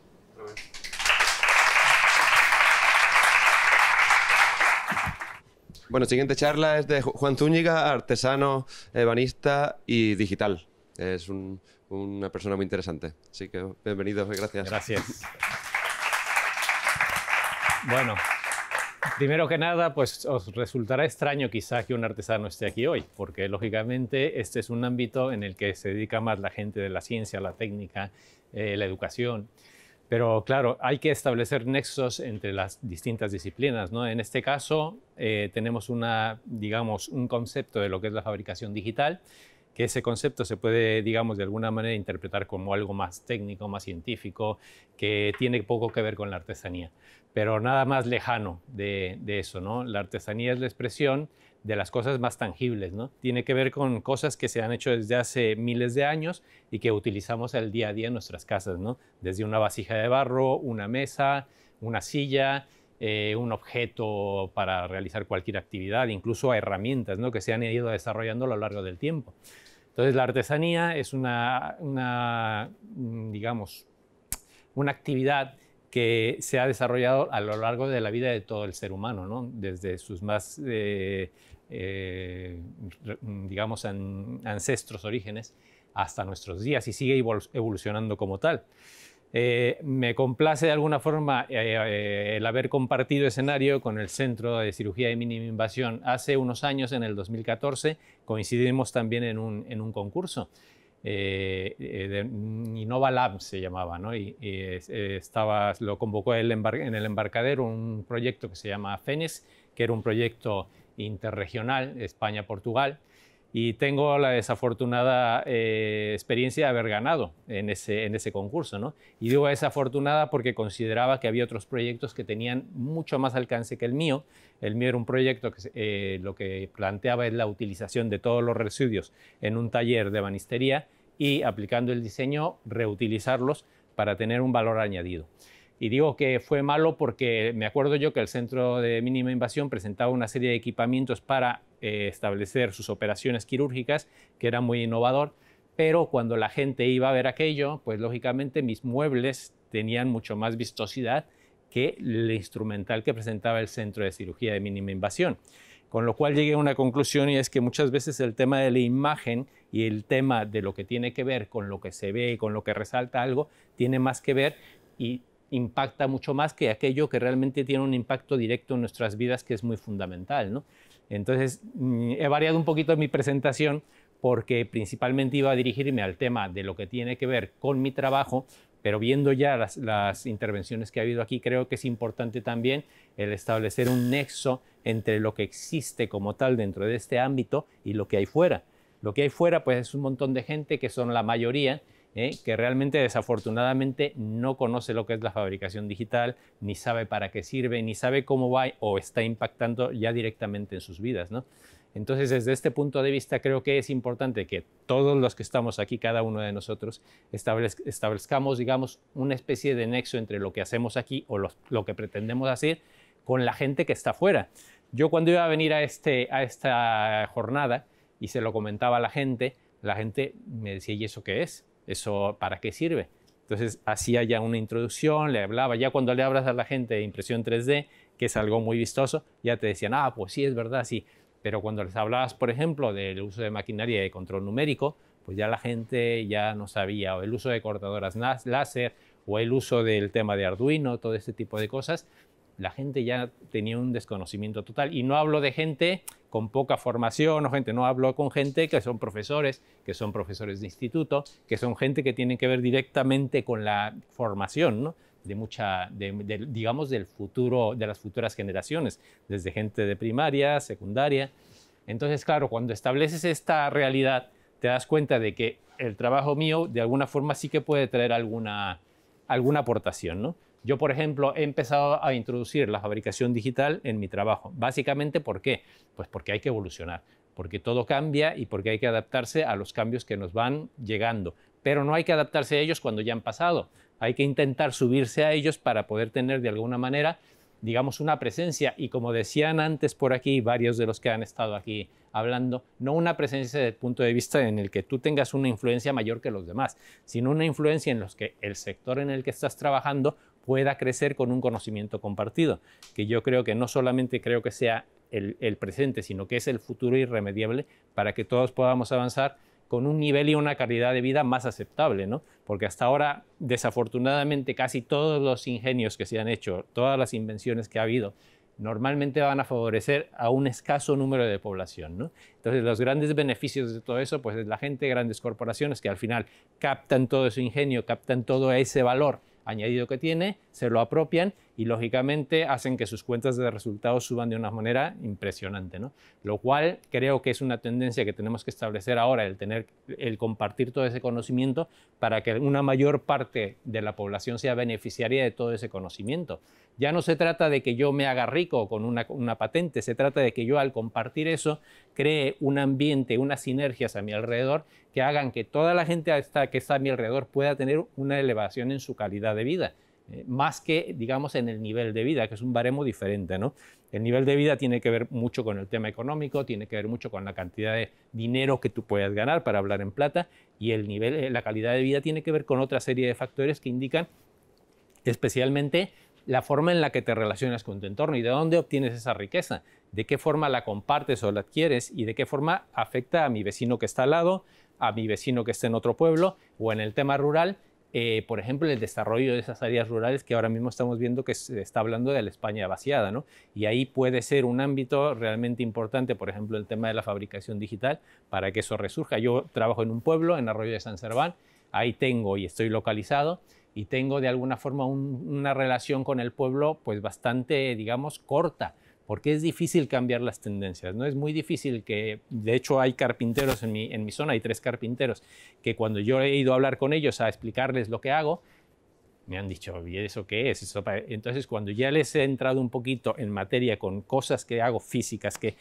Bueno, siguiente charla es de Juan Zúñiga, artesano, ebanista y digital. Es una persona muy interesante. Así que bienvenidos, gracias. Gracias. Bueno, primero que nada, pues os resultará extraño quizá que un artesano esté aquí hoy, porque lógicamente este es un ámbito en el que se dedica más la gente de la ciencia, la técnica, eh, la educación. Pero claro, hay que establecer nexos entre las distintas disciplinas. ¿no? En este caso, eh, tenemos una, digamos, un concepto de lo que es la fabricación digital, que ese concepto se puede, digamos, de alguna manera interpretar como algo más técnico, más científico, que tiene poco que ver con la artesanía, pero nada más lejano de, de eso. ¿no? La artesanía es la expresión de las cosas más tangibles, ¿no? Tiene que ver con cosas que se han hecho desde hace miles de años y que utilizamos el día a día en nuestras casas, Desde una vasija de barro, una mesa, una silla, eh, un objeto para realizar cualquier actividad, incluso herramientas, ¿no? Que se han ido desarrollando a lo largo del tiempo. Entonces, la artesanía es una mm, digamos, una actividad que se ha desarrollado a lo largo de la vida de todo el ser humano, ¿no? desde sus más, eh, eh, digamos, ancestros, orígenes, hasta nuestros días y sigue evolucionando como tal. Eh, me complace de alguna forma el haber compartido escenario con el Centro de Cirugía de Mínima Invasión. Hace unos años, en el 2014, coincidimos también en un, en un concurso eh, eh, de Lab se llamaba, y, eh, lo convocó en el embarcadero un proyecto que se llama FENES, que era un proyecto interregional España-Portugal, y tengo la desafortunada eh, experiencia de haber ganado en ese, concurso. ¿no? Y digo desafortunada porque consideraba que había otros proyectos que tenían mucho más alcance que el mío. El mío era un proyecto que eh, lo que planteaba es la utilización de todos los residuos en un taller de banistería y aplicando el diseño reutilizarlos para tener un valor añadido. Y digo que fue malo porque me acuerdo yo que el Centro de Mínima Invasión presentaba una serie de equipamientos para eh, establecer sus operaciones quirúrgicas, que era muy innovador, pero cuando la gente iba a ver aquello, pues lógicamente mis muebles tenían mucho más vistosidad que el instrumental que presentaba el Centro de Cirugía de Mínima Invasión. Con lo cual llegué a una conclusión y es que muchas veces el tema de la imagen y el tema de lo que tiene que ver con lo que se ve y con lo que resalta algo tiene más que ver y impacta mucho más que aquello que realmente tiene un impacto directo en nuestras vidas, que es muy fundamental. ¿no? Entonces, mm, he variado un poquito mi presentación porque principalmente iba a dirigirme al tema de lo que tiene que ver con mi trabajo, pero viendo ya las, intervenciones que ha habido aquí, creo que es importante también el establecer un nexo entre lo que existe como tal dentro de este ámbito y lo que hay fuera. Lo que hay fuera, pues es un montón de gente que son la mayoría ¿eh? que realmente desafortunadamente no conoce lo que es la fabricación digital, ni sabe para qué sirve, ni sabe cómo va o está impactando ya directamente en sus vidas. ¿no? Entonces, desde este punto de vista, creo que es importante que todos los que estamos aquí, cada uno de nosotros, establezcamos, digamos, una especie de nexo entre lo que hacemos aquí o lo, que pretendemos hacer con la gente que está afuera. Yo cuando iba a venir a, este, a esta jornada y se lo comentaba a la gente, la gente me decía, ¿y eso qué es? ¿Eso para qué sirve? Entonces hacía ya una introducción, le hablaba, ya cuando le hablas a la gente de impresión 3D, que es algo muy vistoso, ya te decían, ah, pues sí, es verdad, sí. Pero cuando les hablabas, por ejemplo, del uso de maquinaria de control numérico, pues ya la gente ya no sabía, o el uso de cortadoras láser, o el uso del tema de Arduino, todo este tipo de cosas, la gente ya tenía un desconocimiento total. Y no hablo de gente con poca formación o gente, no hablo con gente que son profesores, que son profesores de instituto, que son gente que tienen que ver directamente con la formación, De mucha, digamos, del futuro, de las futuras generaciones, desde gente de primaria, secundaria. Entonces, claro, cuando estableces esta realidad, te das cuenta de que el trabajo mío, de alguna forma, sí que puede traer alguna, alguna aportación, ¿no? Yo, por ejemplo, he empezado a introducir la fabricación digital en mi trabajo. Básicamente, ¿por qué? Pues porque hay que evolucionar, porque todo cambia y porque hay que adaptarse a los cambios que nos van llegando. Pero no hay que adaptarse a ellos cuando ya han pasado. Hay que intentar subirse a ellos para poder tener de alguna manera, digamos, una presencia. Y como decían antes por aquí, varios de los que han estado aquí hablando, no una presencia desde el punto de vista en el que tú tengas una influencia mayor que los demás, sino una influencia en los que el sector en el que estás trabajando pueda crecer con un conocimiento compartido, que yo creo que no solamente creo que sea el, presente, sino que es el futuro irremediable para que todos podamos avanzar con un nivel y una calidad de vida más aceptable, ¿no? Porque hasta ahora, desafortunadamente, casi todos los ingenios que se han hecho, todas las invenciones que ha habido, normalmente van a favorecer a un escaso número de población. ¿no? Entonces, los grandes beneficios de todo eso, pues es la gente, grandes corporaciones que al final captan todo ese ingenio, captan todo ese valor añadido que tiene, se lo apropian y lógicamente hacen que sus cuentas de resultados suban de una manera impresionante. ¿no? Lo cual creo que es una tendencia que tenemos que establecer ahora, el, tener, el compartir todo ese conocimiento para que una mayor parte de la población sea beneficiaria de todo ese conocimiento. Ya no se trata de que yo me haga rico con una, una patente, se trata de que yo al compartir eso cree un ambiente, unas sinergias a mi alrededor que hagan que toda la gente que está a mi alrededor pueda tener una elevación en su calidad de vida. Eh, más que, digamos, en el nivel de vida, que es un baremo diferente. ¿no? El nivel de vida tiene que ver mucho con el tema económico, tiene que ver mucho con la cantidad de dinero que tú puedas ganar, para hablar en plata, y el nivel, eh, la calidad de vida tiene que ver con otra serie de factores que indican especialmente la forma en la que te relacionas con tu entorno y de dónde obtienes esa riqueza, de qué forma la compartes o la adquieres y de qué forma afecta a mi vecino que está al lado, a mi vecino que está en otro pueblo o en el tema rural eh, por ejemplo, el desarrollo de esas áreas rurales que ahora mismo estamos viendo que se está hablando de la España vaciada, ¿no? Y ahí puede ser un ámbito realmente importante, por ejemplo, el tema de la fabricación digital, para que eso resurja. Yo trabajo en un pueblo, en Arroyo de San Serván, ahí tengo y estoy localizado y tengo de alguna forma una relación con el pueblo pues bastante, digamos, corta porque es difícil cambiar las tendencias, ¿no? Es muy difícil que, de hecho hay carpinteros en mi, en mi zona, hay tres carpinteros, que cuando yo he ido a hablar con ellos a explicarles lo que hago, me han dicho, ¿y eso qué es? Entonces, cuando ya les he entrado un poquito en materia con cosas que hago físicas, que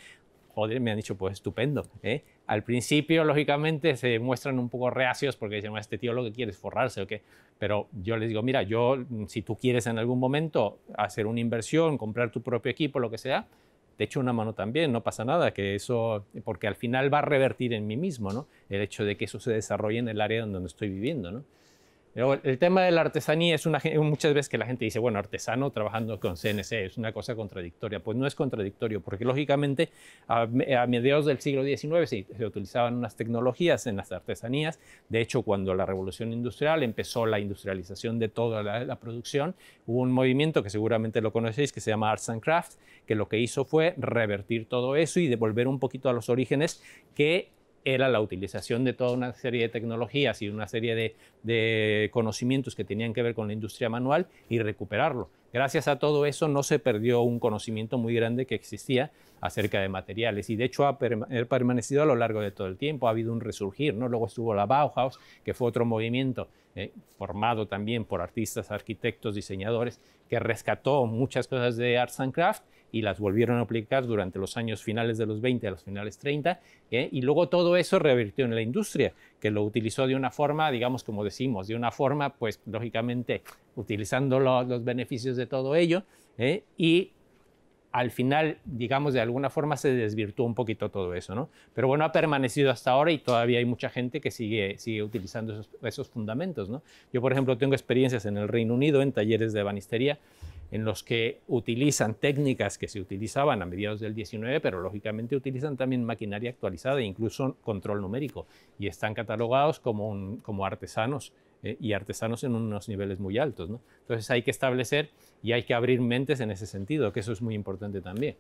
joder, me han dicho, pues estupendo. ¿eh? Al principio, lógicamente, se muestran un poco reacios porque dicen, este tío lo que quiere es forrarse o qué. Pero yo les digo, mira, yo, mm, si tú quieres en algún momento hacer una inversión, comprar tu propio equipo, lo que sea, te echo una mano también, no pasa nada, que eso, porque al final va a revertir en mí mismo, ¿no? El hecho de que eso se desarrolle en el área donde estoy viviendo, ¿no? El tema de la artesanía es una, muchas veces que la gente dice, bueno, artesano trabajando con CNC, es una cosa contradictoria. Pues no es contradictorio, porque lógicamente a, mediados del siglo XIX se, utilizaban unas tecnologías en las artesanías. De hecho, cuando la revolución industrial empezó la industrialización de toda la, la producción, hubo un movimiento que seguramente lo conocéis que se llama Arts and Crafts, que lo que hizo fue revertir todo eso y devolver un poquito a los orígenes que era la utilización de toda una serie de tecnologías y una serie de, conocimientos que tenían que ver con la industria manual y recuperarlo. Gracias a todo eso no se perdió un conocimiento muy grande que existía acerca de materiales y de hecho ha permanecido a lo largo de todo el tiempo, ha habido un resurgir, ¿no? Luego estuvo la Bauhaus, que fue otro movimiento eh, formado también por artistas, arquitectos, diseñadores, que rescató muchas cosas de Arts and Crafts y las volvieron a aplicar durante los años finales de los 20 a los finales 30, ¿eh? y luego todo eso revirtió en la industria, que lo utilizó de una forma, digamos, como decimos, de una forma, pues lógicamente utilizando los beneficios de todo ello, ¿eh? y al final, digamos, de alguna forma se desvirtuó un poquito todo eso, ¿no? Pero bueno, ha permanecido hasta ahora y todavía hay mucha gente que sigue, sigue utilizando esos, esos fundamentos, ¿no? Yo, por ejemplo, tengo experiencias en el Reino Unido en talleres de banistería en los que utilizan técnicas que se utilizaban a mediados del 19, pero lógicamente utilizan también maquinaria actualizada e incluso control numérico, y están catalogados como, como artesanos eh, y artesanos en unos niveles muy altos. ¿no? Entonces hay que establecer y hay que abrir mentes en ese sentido, que eso es muy importante también.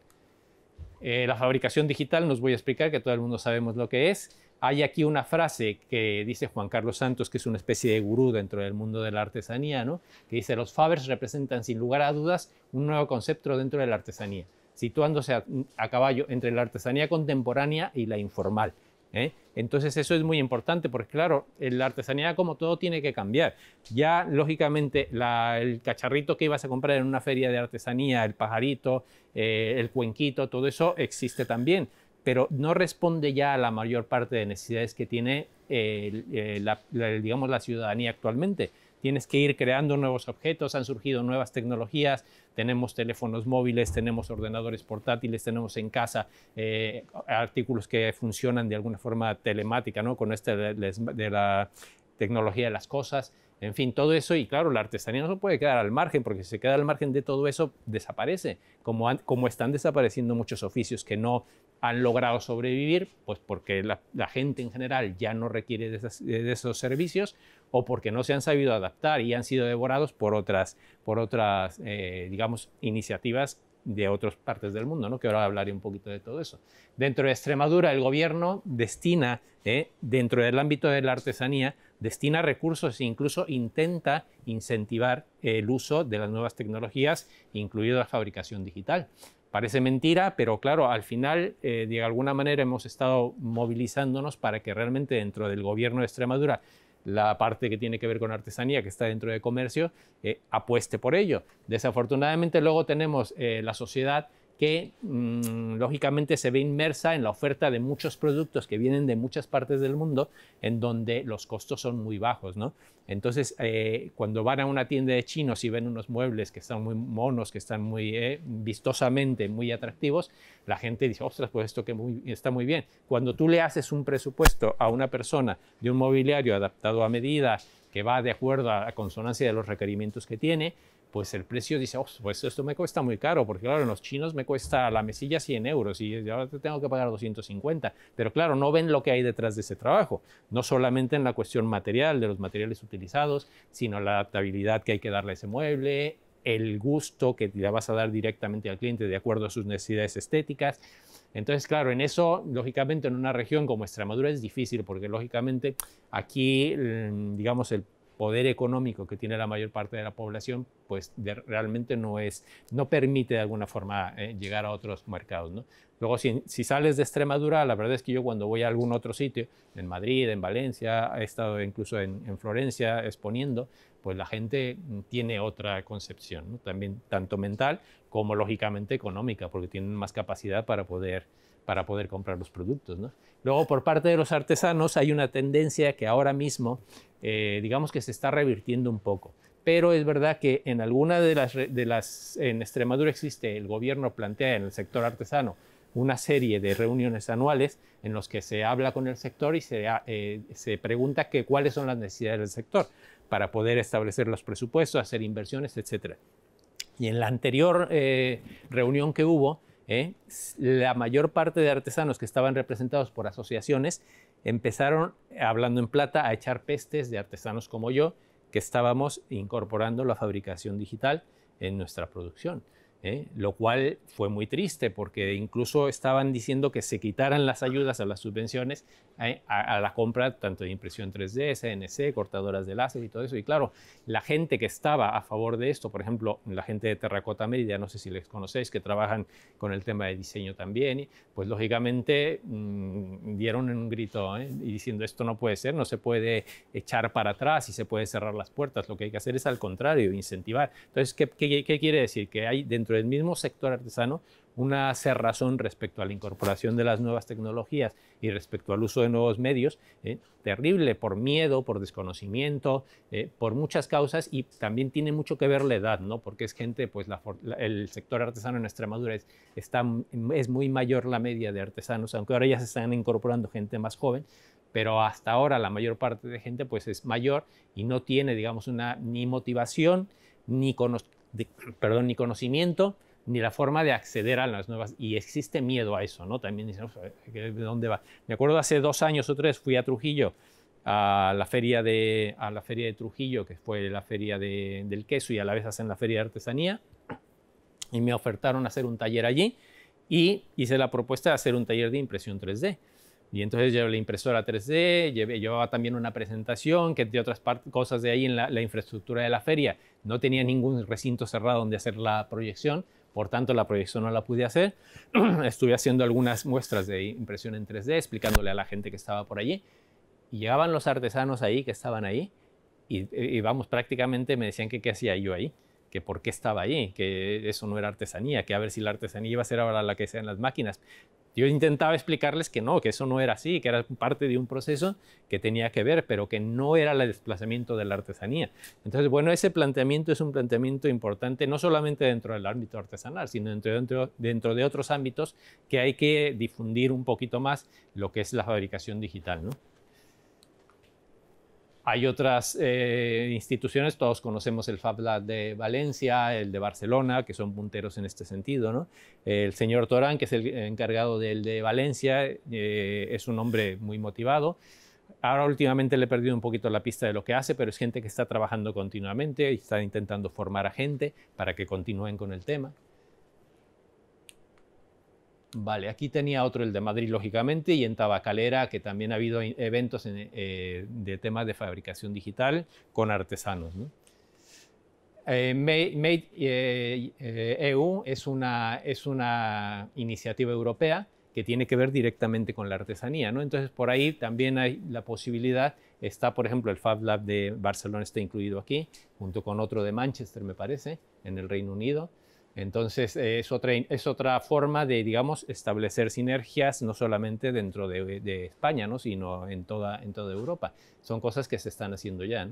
Eh, la fabricación digital, nos voy a explicar que todo el mundo sabemos lo que es, hay aquí una frase que dice Juan Carlos Santos, que es una especie de gurú dentro del mundo de la artesanía, ¿no? que dice, los Fabers representan sin lugar a dudas un nuevo concepto dentro de la artesanía, situándose a, caballo entre la artesanía contemporánea y la informal. ¿eh? Entonces eso es muy importante porque claro, la artesanía como todo tiene que cambiar. Ya lógicamente el cacharrito que ibas a comprar en una feria de artesanía, el pajarito, eh, el cuenquito, todo eso existe también pero no responde ya a la mayor parte de necesidades que tiene eh, eh, la, digamos, la ciudadanía actualmente. Tienes que ir creando nuevos objetos, han surgido nuevas tecnologías, tenemos teléfonos móviles, tenemos ordenadores portátiles, tenemos en casa eh, artículos que funcionan de alguna forma telemática, ¿no? Con este de, la tecnología de las cosas. En fin, todo eso y claro, la artesanía no puede quedar al margen, porque si se queda al margen de todo eso, desaparece, como, como están desapareciendo muchos oficios que no han logrado sobrevivir, pues porque la, gente en general ya no requiere de, esos servicios o porque no se han sabido adaptar y han sido devorados por otras, por otras eh, digamos, iniciativas de otras partes del mundo, ¿no? que ahora hablaré un poquito de todo eso. Dentro de Extremadura, el gobierno destina, eh, dentro del ámbito de la artesanía, destina recursos e incluso intenta incentivar el uso de las nuevas tecnologías, incluido la fabricación digital. Parece mentira, pero claro, al final, eh, de alguna manera, hemos estado movilizándonos para que realmente dentro del gobierno de Extremadura la parte que tiene que ver con artesanía, que está dentro de comercio, eh, apueste por ello. Desafortunadamente luego tenemos eh, la sociedad que mm, lógicamente se ve inmersa en la oferta de muchos productos que vienen de muchas partes del mundo en donde los costos son muy bajos, ¿no? Entonces, eh, cuando van a una tienda de chinos y ven unos muebles que están muy monos, que están muy eh, vistosamente muy atractivos, la gente dice, ostras, pues esto que está muy bien. Cuando tú le haces un presupuesto a una persona de un mobiliario adaptado a medida, que va de acuerdo a la consonancia de los requerimientos que tiene, pues el precio dice, oh, pues esto me cuesta muy caro, porque claro, en los chinos me cuesta la mesilla 100 euros y ahora te tengo que pagar 250. Pero claro, no ven lo que hay detrás de ese trabajo, no solamente en la cuestión material, de los materiales utilizados, sino la adaptabilidad que hay que darle a ese mueble, el gusto que le vas a dar directamente al cliente de acuerdo a sus necesidades estéticas. Entonces, claro, en eso, lógicamente, en una región como Extremadura es difícil, porque lógicamente aquí, mm, digamos, el poder económico que tiene la mayor parte de la población, pues realmente no es, no permite de alguna forma eh, llegar a otros mercados. ¿no? Luego, si, sales de Extremadura, la verdad es que yo cuando voy a algún otro sitio, en Madrid, en Valencia, he estado incluso en, Florencia exponiendo, pues la gente tiene otra concepción, también tanto mental como lógicamente económica, porque tienen más capacidad para poder para poder comprar los productos. ¿no? Luego, por parte de los artesanos, hay una tendencia que ahora mismo, eh, digamos que se está revirtiendo un poco. Pero es verdad que en alguna de las, en Extremadura existe, el gobierno plantea en el sector artesano una serie de reuniones anuales en los que se habla con el sector y se, ah, eh, pregunta que, cuáles son las necesidades del sector para poder establecer los presupuestos, hacer inversiones, etc. Y en la anterior eh, reunión que hubo, ¿eh? La mayor parte de artesanos que estaban representados por asociaciones empezaron, hablando en plata, a echar pestes de artesanos como yo, que estábamos incorporando la fabricación digital en nuestra producción. ¿eh? lo cual fue muy triste porque incluso estaban diciendo que se quitaran las ayudas a las subvenciones ¿eh? a, la compra tanto de impresión 3D, CNC, cortadoras de láser y todo eso. Y claro, la gente que estaba a favor de esto, por ejemplo, la gente de Terracota Media, no sé si les conocéis, que trabajan con el tema de diseño también, pues lógicamente mm, dieron un grito ¿eh? y diciendo esto no puede ser, no se puede echar para atrás y se puede cerrar las puertas, lo que hay que hacer es al contrario, incentivar. Entonces, ¿qué, qué quiere decir? Que hay dentro el mismo sector artesano una cerrazón respecto a la incorporación de las nuevas tecnologías y respecto al uso de nuevos medios, ¿eh? terrible por miedo, por desconocimiento, ¿eh? por muchas causas y también tiene mucho que ver la edad, ¿no? Porque es gente, pues el sector artesano en Extremadura es, es muy mayor la media de artesanos, aunque ahora ya se están incorporando gente más joven, pero hasta ahora la mayor parte de gente pues es mayor y no tiene, digamos, una ni motivación ni perdón, ni conocimiento, ni la forma de acceder a las nuevas. Y existe miedo a eso, ¿no? También dicen, ¿de dónde va? Me acuerdo hace dos años o tres fui a Trujillo, a la feria de, a la feria de Trujillo, que fue la feria del queso y a la vez hacen la feria de artesanía, y me ofertaron hacer un taller allí y hice la propuesta de hacer un taller de impresión 3D. Y entonces llevé la impresora 3D, llevaba también una presentación, que de otras cosas de ahí en la, infraestructura de la feria. No tenía ningún recinto cerrado donde hacer la proyección, por tanto la proyección no la pude hacer. Estuve haciendo algunas muestras de impresión en 3D, explicándole a la gente que estaba por allí. Y llegaban los artesanos ahí, que estaban ahí, y, vamos, prácticamente me decían que qué hacía yo ahí que por qué estaba ahí, que eso no era artesanía, que a ver si la artesanía iba a ser ahora la que en las máquinas. Yo intentaba explicarles que no, que eso no era así, que era parte de un proceso que tenía que ver, pero que no era el desplazamiento de la artesanía. Entonces, bueno, ese planteamiento es un planteamiento importante, no solamente dentro del ámbito artesanal, sino dentro, dentro, dentro de otros ámbitos que hay que difundir un poquito más lo que es la fabricación digital. ¿no? Hay otras eh, instituciones, todos conocemos el Fab Lab de Valencia, el de Barcelona, que son punteros en este sentido. El señor Torán, que es el encargado del de Valencia, eh, es un hombre muy motivado. Ahora últimamente le he perdido un poquito la pista de lo que hace, pero es gente que está trabajando continuamente y está intentando formar a gente para que continúen con el tema. Vale, aquí tenía otro, el de Madrid, lógicamente, y en Tabacalera, que también ha habido eventos eh, de temas de fabricación digital con artesanos. Eh, Made EU eh, e es una, es una iniciativa europea que tiene que ver directamente con la artesanía. ¿no? Entonces, por ahí también hay la posibilidad, está por ejemplo el Fab Lab de Barcelona, está incluido aquí, junto con otro de Manchester, me parece, en el Reino Unido. Entonces es otra, es otra forma de, digamos, establecer sinergias no solamente dentro de, España, ¿no? sino en toda, en toda Europa. Son cosas que se están haciendo ya.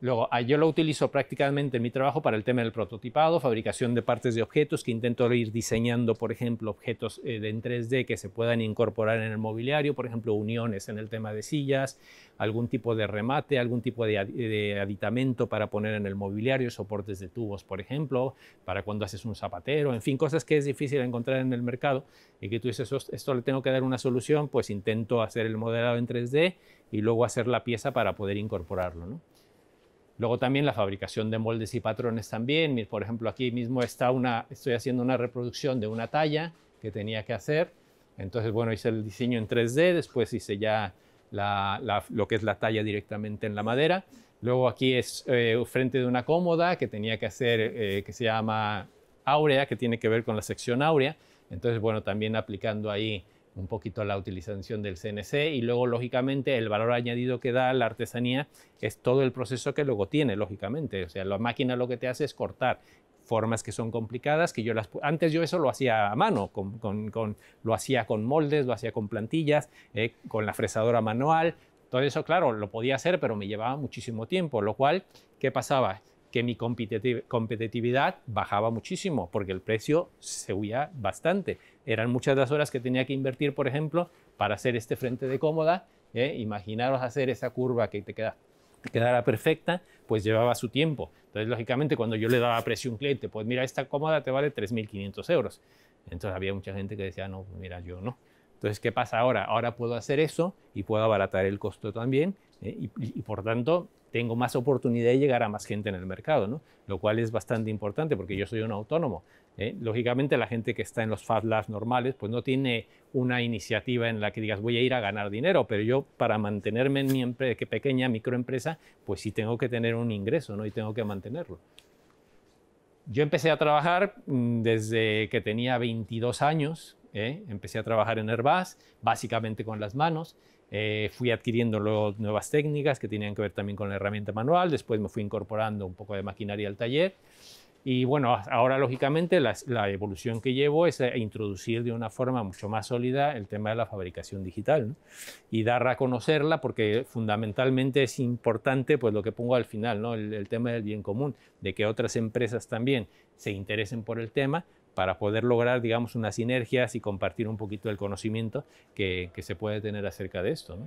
Luego, ah, yo lo utilizo prácticamente en mi trabajo para el tema del prototipado, fabricación de partes de objetos, que intento ir diseñando, por ejemplo, objetos eh, en 3D que se puedan incorporar en el mobiliario, por ejemplo, uniones en el tema de sillas, algún tipo de remate, algún tipo de, de aditamento para poner en el mobiliario, soportes de tubos, por ejemplo, para cuando haces un zapatero, en fin, cosas que es difícil encontrar en el mercado y que tú dices, esto le tengo que dar una solución, pues intento hacer el modelado en 3D y luego hacer la pieza para poder incorporarlo, ¿no? Luego también la fabricación de moldes y patrones también. Por ejemplo, aquí mismo está una, estoy haciendo una reproducción de una talla que tenía que hacer. Entonces, bueno, hice el diseño en 3D, después hice ya lo que es la talla directamente en la madera. Luego aquí es eh, frente de una cómoda que tenía que hacer, eh, que se llama áurea, que tiene que ver con la sección áurea. Entonces, bueno, también aplicando ahí un poquito la utilización del CNC y luego, lógicamente, el valor añadido que da la artesanía es todo el proceso que luego tiene, lógicamente. O sea, la máquina lo que te hace es cortar formas que son complicadas, que yo las... Antes yo eso lo hacía a mano, con, lo hacía con moldes, lo hacía con plantillas, eh, con la fresadora manual. Todo eso, claro, lo podía hacer, pero me llevaba muchísimo tiempo, lo cual, ¿qué pasaba? que mi competitividad bajaba muchísimo porque el precio se huía bastante. Eran muchas las horas que tenía que invertir, por ejemplo, para hacer este frente de cómoda. ¿eh? Imaginaros hacer esa curva que te queda quedara perfecta, pues llevaba su tiempo. Entonces, lógicamente, cuando yo le daba precio a un cliente, pues mira, esta cómoda te vale 3.500 euros. Entonces había mucha gente que decía, no, mira, yo no. Entonces, ¿qué pasa ahora? Ahora puedo hacer eso y puedo abaratar el costo también ¿eh? y, por tanto, tengo más oportunidad de llegar a más gente en el mercado, ¿no? Lo cual es bastante importante porque yo soy un autónomo. ¿eh? Lógicamente la gente que está en los Fab Labs normales pues no tiene una iniciativa en la que digas voy a ir a ganar dinero, pero yo para mantenerme en mi pequeña microempresa pues sí tengo que tener un ingreso, ¿no? Y tengo que mantenerlo. Yo empecé a trabajar mm, desde que tenía 22 años, ¿eh? empecé a trabajar en Herbaz, básicamente con las manos. Eh, fui adquiriendo nuevas técnicas que tenían que ver también con la herramienta manual, después me fui incorporando un poco de maquinaria al taller y bueno, ahora lógicamente la, evolución que llevo es eh, introducir de una forma mucho más sólida el tema de la fabricación digital y dar a conocerla porque fundamentalmente es importante pues lo que pongo al final, el tema del bien común, de que otras empresas también se interesen por el tema, para poder lograr, digamos, unas sinergias y compartir un poquito el conocimiento que, se puede tener acerca de esto.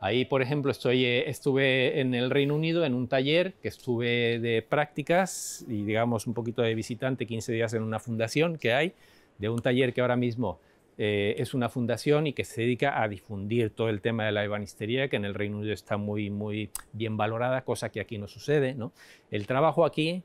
Ahí, por ejemplo, estoy, eh, estuve en el Reino Unido en un taller que estuve de prácticas y, digamos, un poquito de visitante, 15 días en una fundación que hay, de un taller que ahora mismo eh, es una fundación y que se dedica a difundir todo el tema de la ebanistería, que en el Reino Unido está muy, muy bien valorada, cosa que aquí no sucede. ¿no? El trabajo aquí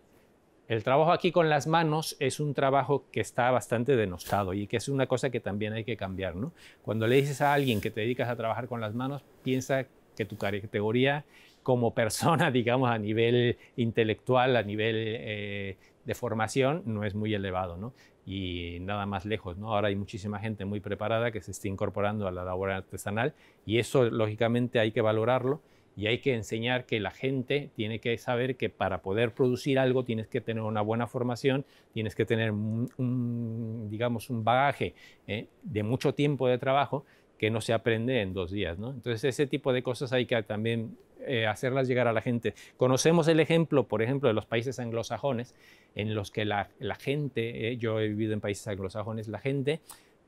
el trabajo aquí con las manos es un trabajo que está bastante denostado y que es una cosa que también hay que cambiar. Cuando le dices a alguien que te dedicas a trabajar con las manos, piensa que tu categoría como persona, digamos, a nivel intelectual, a nivel eh, de formación, no es muy elevado. ¿no? Y nada más lejos. ¿no? Ahora hay muchísima gente muy preparada que se está incorporando a la labor artesanal y eso, lógicamente, hay que valorarlo y hay que enseñar que la gente tiene que saber que para poder producir algo tienes que tener una buena formación, tienes que tener un, digamos, un bagaje ¿eh? de mucho tiempo de trabajo que no se aprende en dos días. ¿no? Entonces ese tipo de cosas hay que también eh, hacerlas llegar a la gente. Conocemos el ejemplo, por ejemplo, de los países anglosajones, en los que la, gente, eh, yo he vivido en países anglosajones, la gente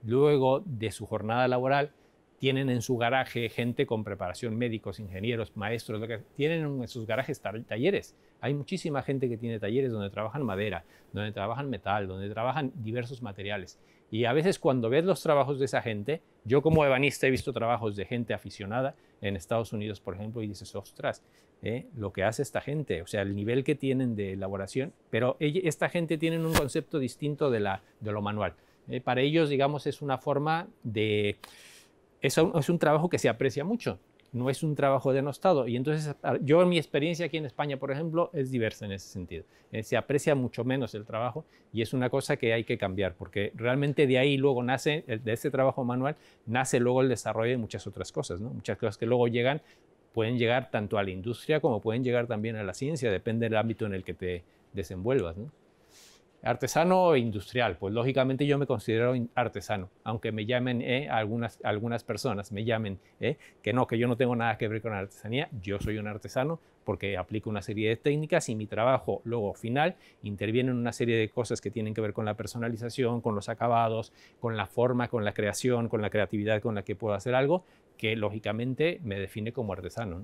luego de su jornada laboral tienen en su garaje gente con preparación, médicos, ingenieros, maestros, tienen en sus garajes talleres. Hay muchísima gente que tiene talleres donde trabajan madera, donde trabajan metal, donde trabajan diversos materiales. Y a veces cuando ves los trabajos de esa gente, yo como ebanista he visto trabajos de gente aficionada en Estados Unidos, por ejemplo, y dices, ostras, eh, lo que hace esta gente, o sea, el nivel que tienen de elaboración, pero esta gente tiene un concepto distinto de, lo manual. Eh, para ellos, digamos, es una forma de es un, trabajo que se aprecia mucho, no es un trabajo denostado. Y entonces, yo en mi experiencia aquí en España, por ejemplo, es diversa en ese sentido. Eh, se aprecia mucho menos el trabajo y es una cosa que hay que cambiar, porque realmente de ahí luego nace, de ese trabajo manual, nace luego el desarrollo de muchas otras cosas, ¿no? Muchas cosas que luego llegan, pueden llegar tanto a la industria como pueden llegar también a la ciencia, depende del ámbito en el que te desenvuelvas, Artesano o industrial, pues lógicamente yo me considero artesano, aunque me llamen eh, algunas, algunas personas, me llamen eh, que no, que yo no tengo nada que ver con la artesanía, yo soy un artesano porque aplico una serie de técnicas y mi trabajo luego final interviene en una serie de cosas que tienen que ver con la personalización, con los acabados, con la forma, con la creación, con la creatividad con la que puedo hacer algo, que lógicamente me define como artesano.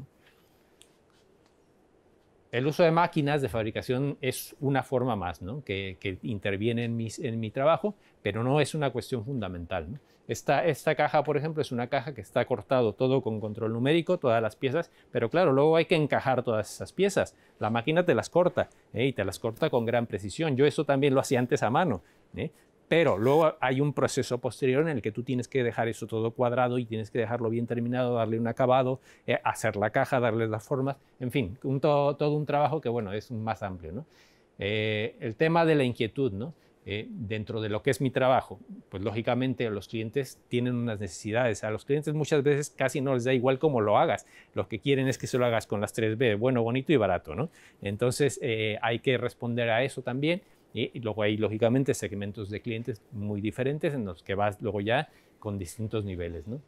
El uso de máquinas de fabricación es una forma más ¿no? que, interviene en, mi trabajo, pero no es una cuestión fundamental. Esta, caja, por ejemplo, es una caja que está cortado todo con control numérico, todas las piezas, pero claro, luego hay que encajar todas esas piezas. La máquina te las corta ¿eh? y te las corta con gran precisión. Yo eso también lo hacía antes a mano. ¿eh? Pero luego hay un proceso posterior en el que tú tienes que dejar eso todo cuadrado y tienes que dejarlo bien terminado, darle un acabado, eh, hacer la caja, darle las formas, en fin, todo, un trabajo que bueno, es más amplio. ¿no? Eh, el tema de la inquietud, ¿no? Eh, dentro de lo que es mi trabajo, pues lógicamente los clientes tienen unas necesidades. A los clientes muchas veces casi no les da igual cómo lo hagas. Lo que quieren es que se lo hagas con las 3B, bueno, bonito y barato, Entonces hay que responder a eso también. Y luego hay, lógicamente, segmentos de clientes muy diferentes en los que vas luego ya con distintos niveles. ¿no?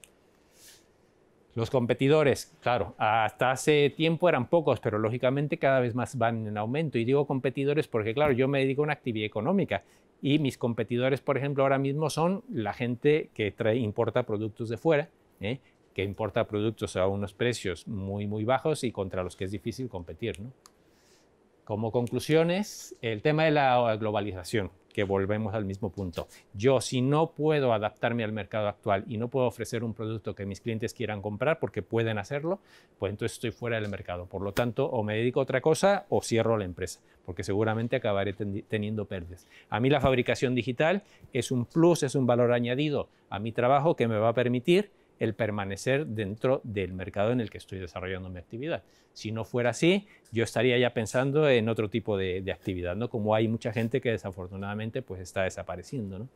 Los competidores, claro, hasta hace tiempo eran pocos, pero lógicamente cada vez más van en aumento. Y digo competidores porque, claro, yo me dedico a una actividad económica y mis competidores, por ejemplo, ahora mismo son la gente que trae, importa productos de fuera, ¿eh? que importa productos a unos precios muy, muy bajos y contra los que es difícil competir. ¿no? Como conclusiones, el tema de la globalización, que volvemos al mismo punto. Yo si no puedo adaptarme al mercado actual y no puedo ofrecer un producto que mis clientes quieran comprar porque pueden hacerlo, pues entonces estoy fuera del mercado. Por lo tanto, o me dedico a otra cosa o cierro la empresa, porque seguramente acabaré teniendo pérdidas. A mí la fabricación digital es un plus, es un valor añadido a mi trabajo que me va a permitir el permanecer dentro del mercado en el que estoy desarrollando mi actividad. Si no fuera así, yo estaría ya pensando en otro tipo de, actividad, ¿no? Como hay mucha gente que desafortunadamente pues está desapareciendo, ¿no?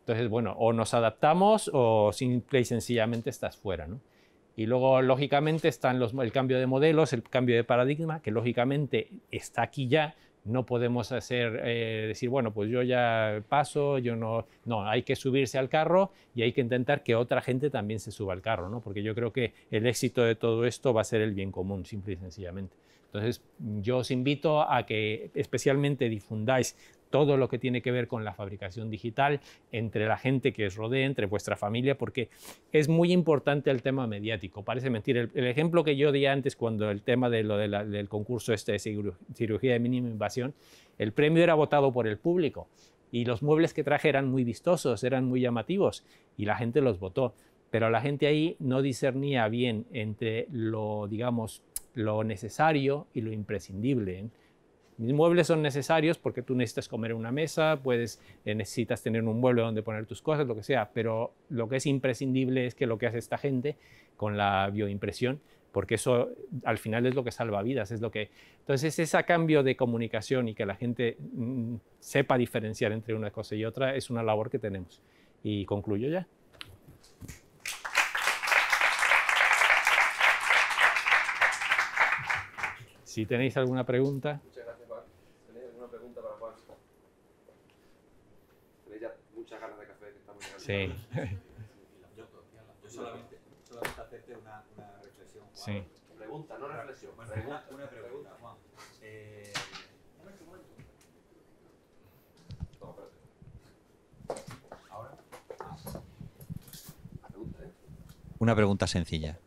Entonces, bueno, o nos adaptamos o simple y sencillamente estás fuera, ¿no? Y luego, lógicamente, están el cambio de modelos, el cambio de paradigma, que lógicamente está aquí ya, no podemos hacer, eh, decir, bueno, pues yo ya paso, yo no... No, hay que subirse al carro y hay que intentar que otra gente también se suba al carro, ¿no? Porque yo creo que el éxito de todo esto va a ser el bien común, simple y sencillamente. Entonces, yo os invito a que especialmente difundáis todo lo que tiene que ver con la fabricación digital, entre la gente que os rodea, entre vuestra familia, porque es muy importante el tema mediático. Parece mentir. El, ejemplo que yo di antes cuando el tema de lo del concurso este de cirugía de mínima invasión, el premio era votado por el público y los muebles que traje eran muy vistosos, eran muy llamativos y la gente los votó. Pero la gente ahí no discernía bien entre lo, digamos, lo necesario y lo imprescindible. ¿eh? Mis muebles son necesarios porque tú necesitas comer en una mesa, puedes, eh, necesitas tener un mueble donde poner tus cosas, lo que sea, pero lo que es imprescindible es que lo que hace esta gente con la bioimpresión, porque eso al final es lo que salva vidas, es lo que... Entonces, ese cambio de comunicación y que la gente mm, sepa diferenciar entre una cosa y otra es una labor que tenemos. Y concluyo ya. Si tenéis alguna pregunta. Sí. Yo solamente, solamente hacerte una, una reflexión. Juan. Sí. Pregunta, no reflexión. Bueno, Una, pregunta, Juan. Eh... ¿Ahora? Ah. ¿eh? Una pregunta sencilla.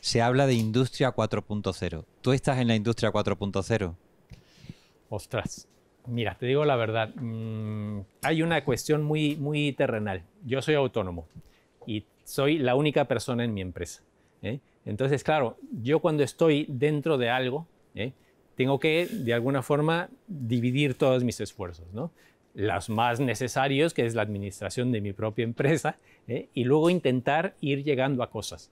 Se habla de industria 4.0. ¿Tú estás en la industria 4.0? Ostras. Mira, te digo la verdad, mm, hay una cuestión muy, muy terrenal. Yo soy autónomo y soy la única persona en mi empresa. ¿eh? Entonces, claro, yo cuando estoy dentro de algo, ¿eh? tengo que, de alguna forma, dividir todos mis esfuerzos. ¿no? Los más necesarios, que es la administración de mi propia empresa, ¿eh? y luego intentar ir llegando a cosas.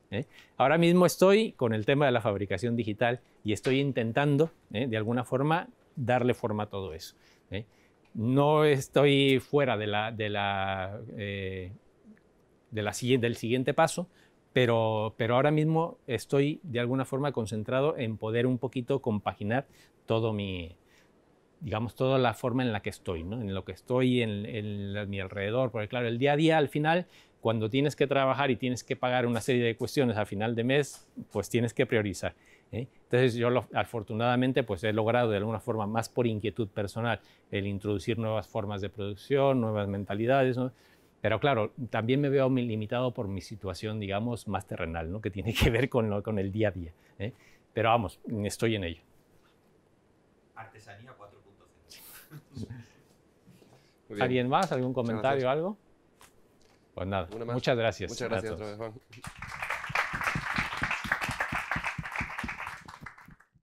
Ahora mismo estoy con el tema de la fabricación digital y estoy intentando, de alguna forma, darle forma a todo eso. ¿eh? No estoy fuera de la, eh, del siguiente paso, pero, ahora mismo estoy de alguna forma concentrado en poder un poquito compaginar todo mi, digamos, toda la forma en la que estoy, en lo que estoy, en, mi alrededor, porque claro, el día a día al final cuando tienes que trabajar y tienes que pagar una serie de cuestiones a final de mes, pues tienes que priorizar. ¿eh? Entonces yo afortunadamente pues he logrado de alguna forma, más por inquietud personal, el introducir nuevas formas de producción, nuevas mentalidades, Pero claro, también me veo limitado por mi situación, digamos, más terrenal, ¿no? que tiene que ver con, lo, con el día a día. ¿eh? Pero vamos, estoy en ello. Artesanía 4.0. ¿Alguien más? ¿Algún comentario o algo? Pues nada, muchas gracias. Muchas gracias, Juan.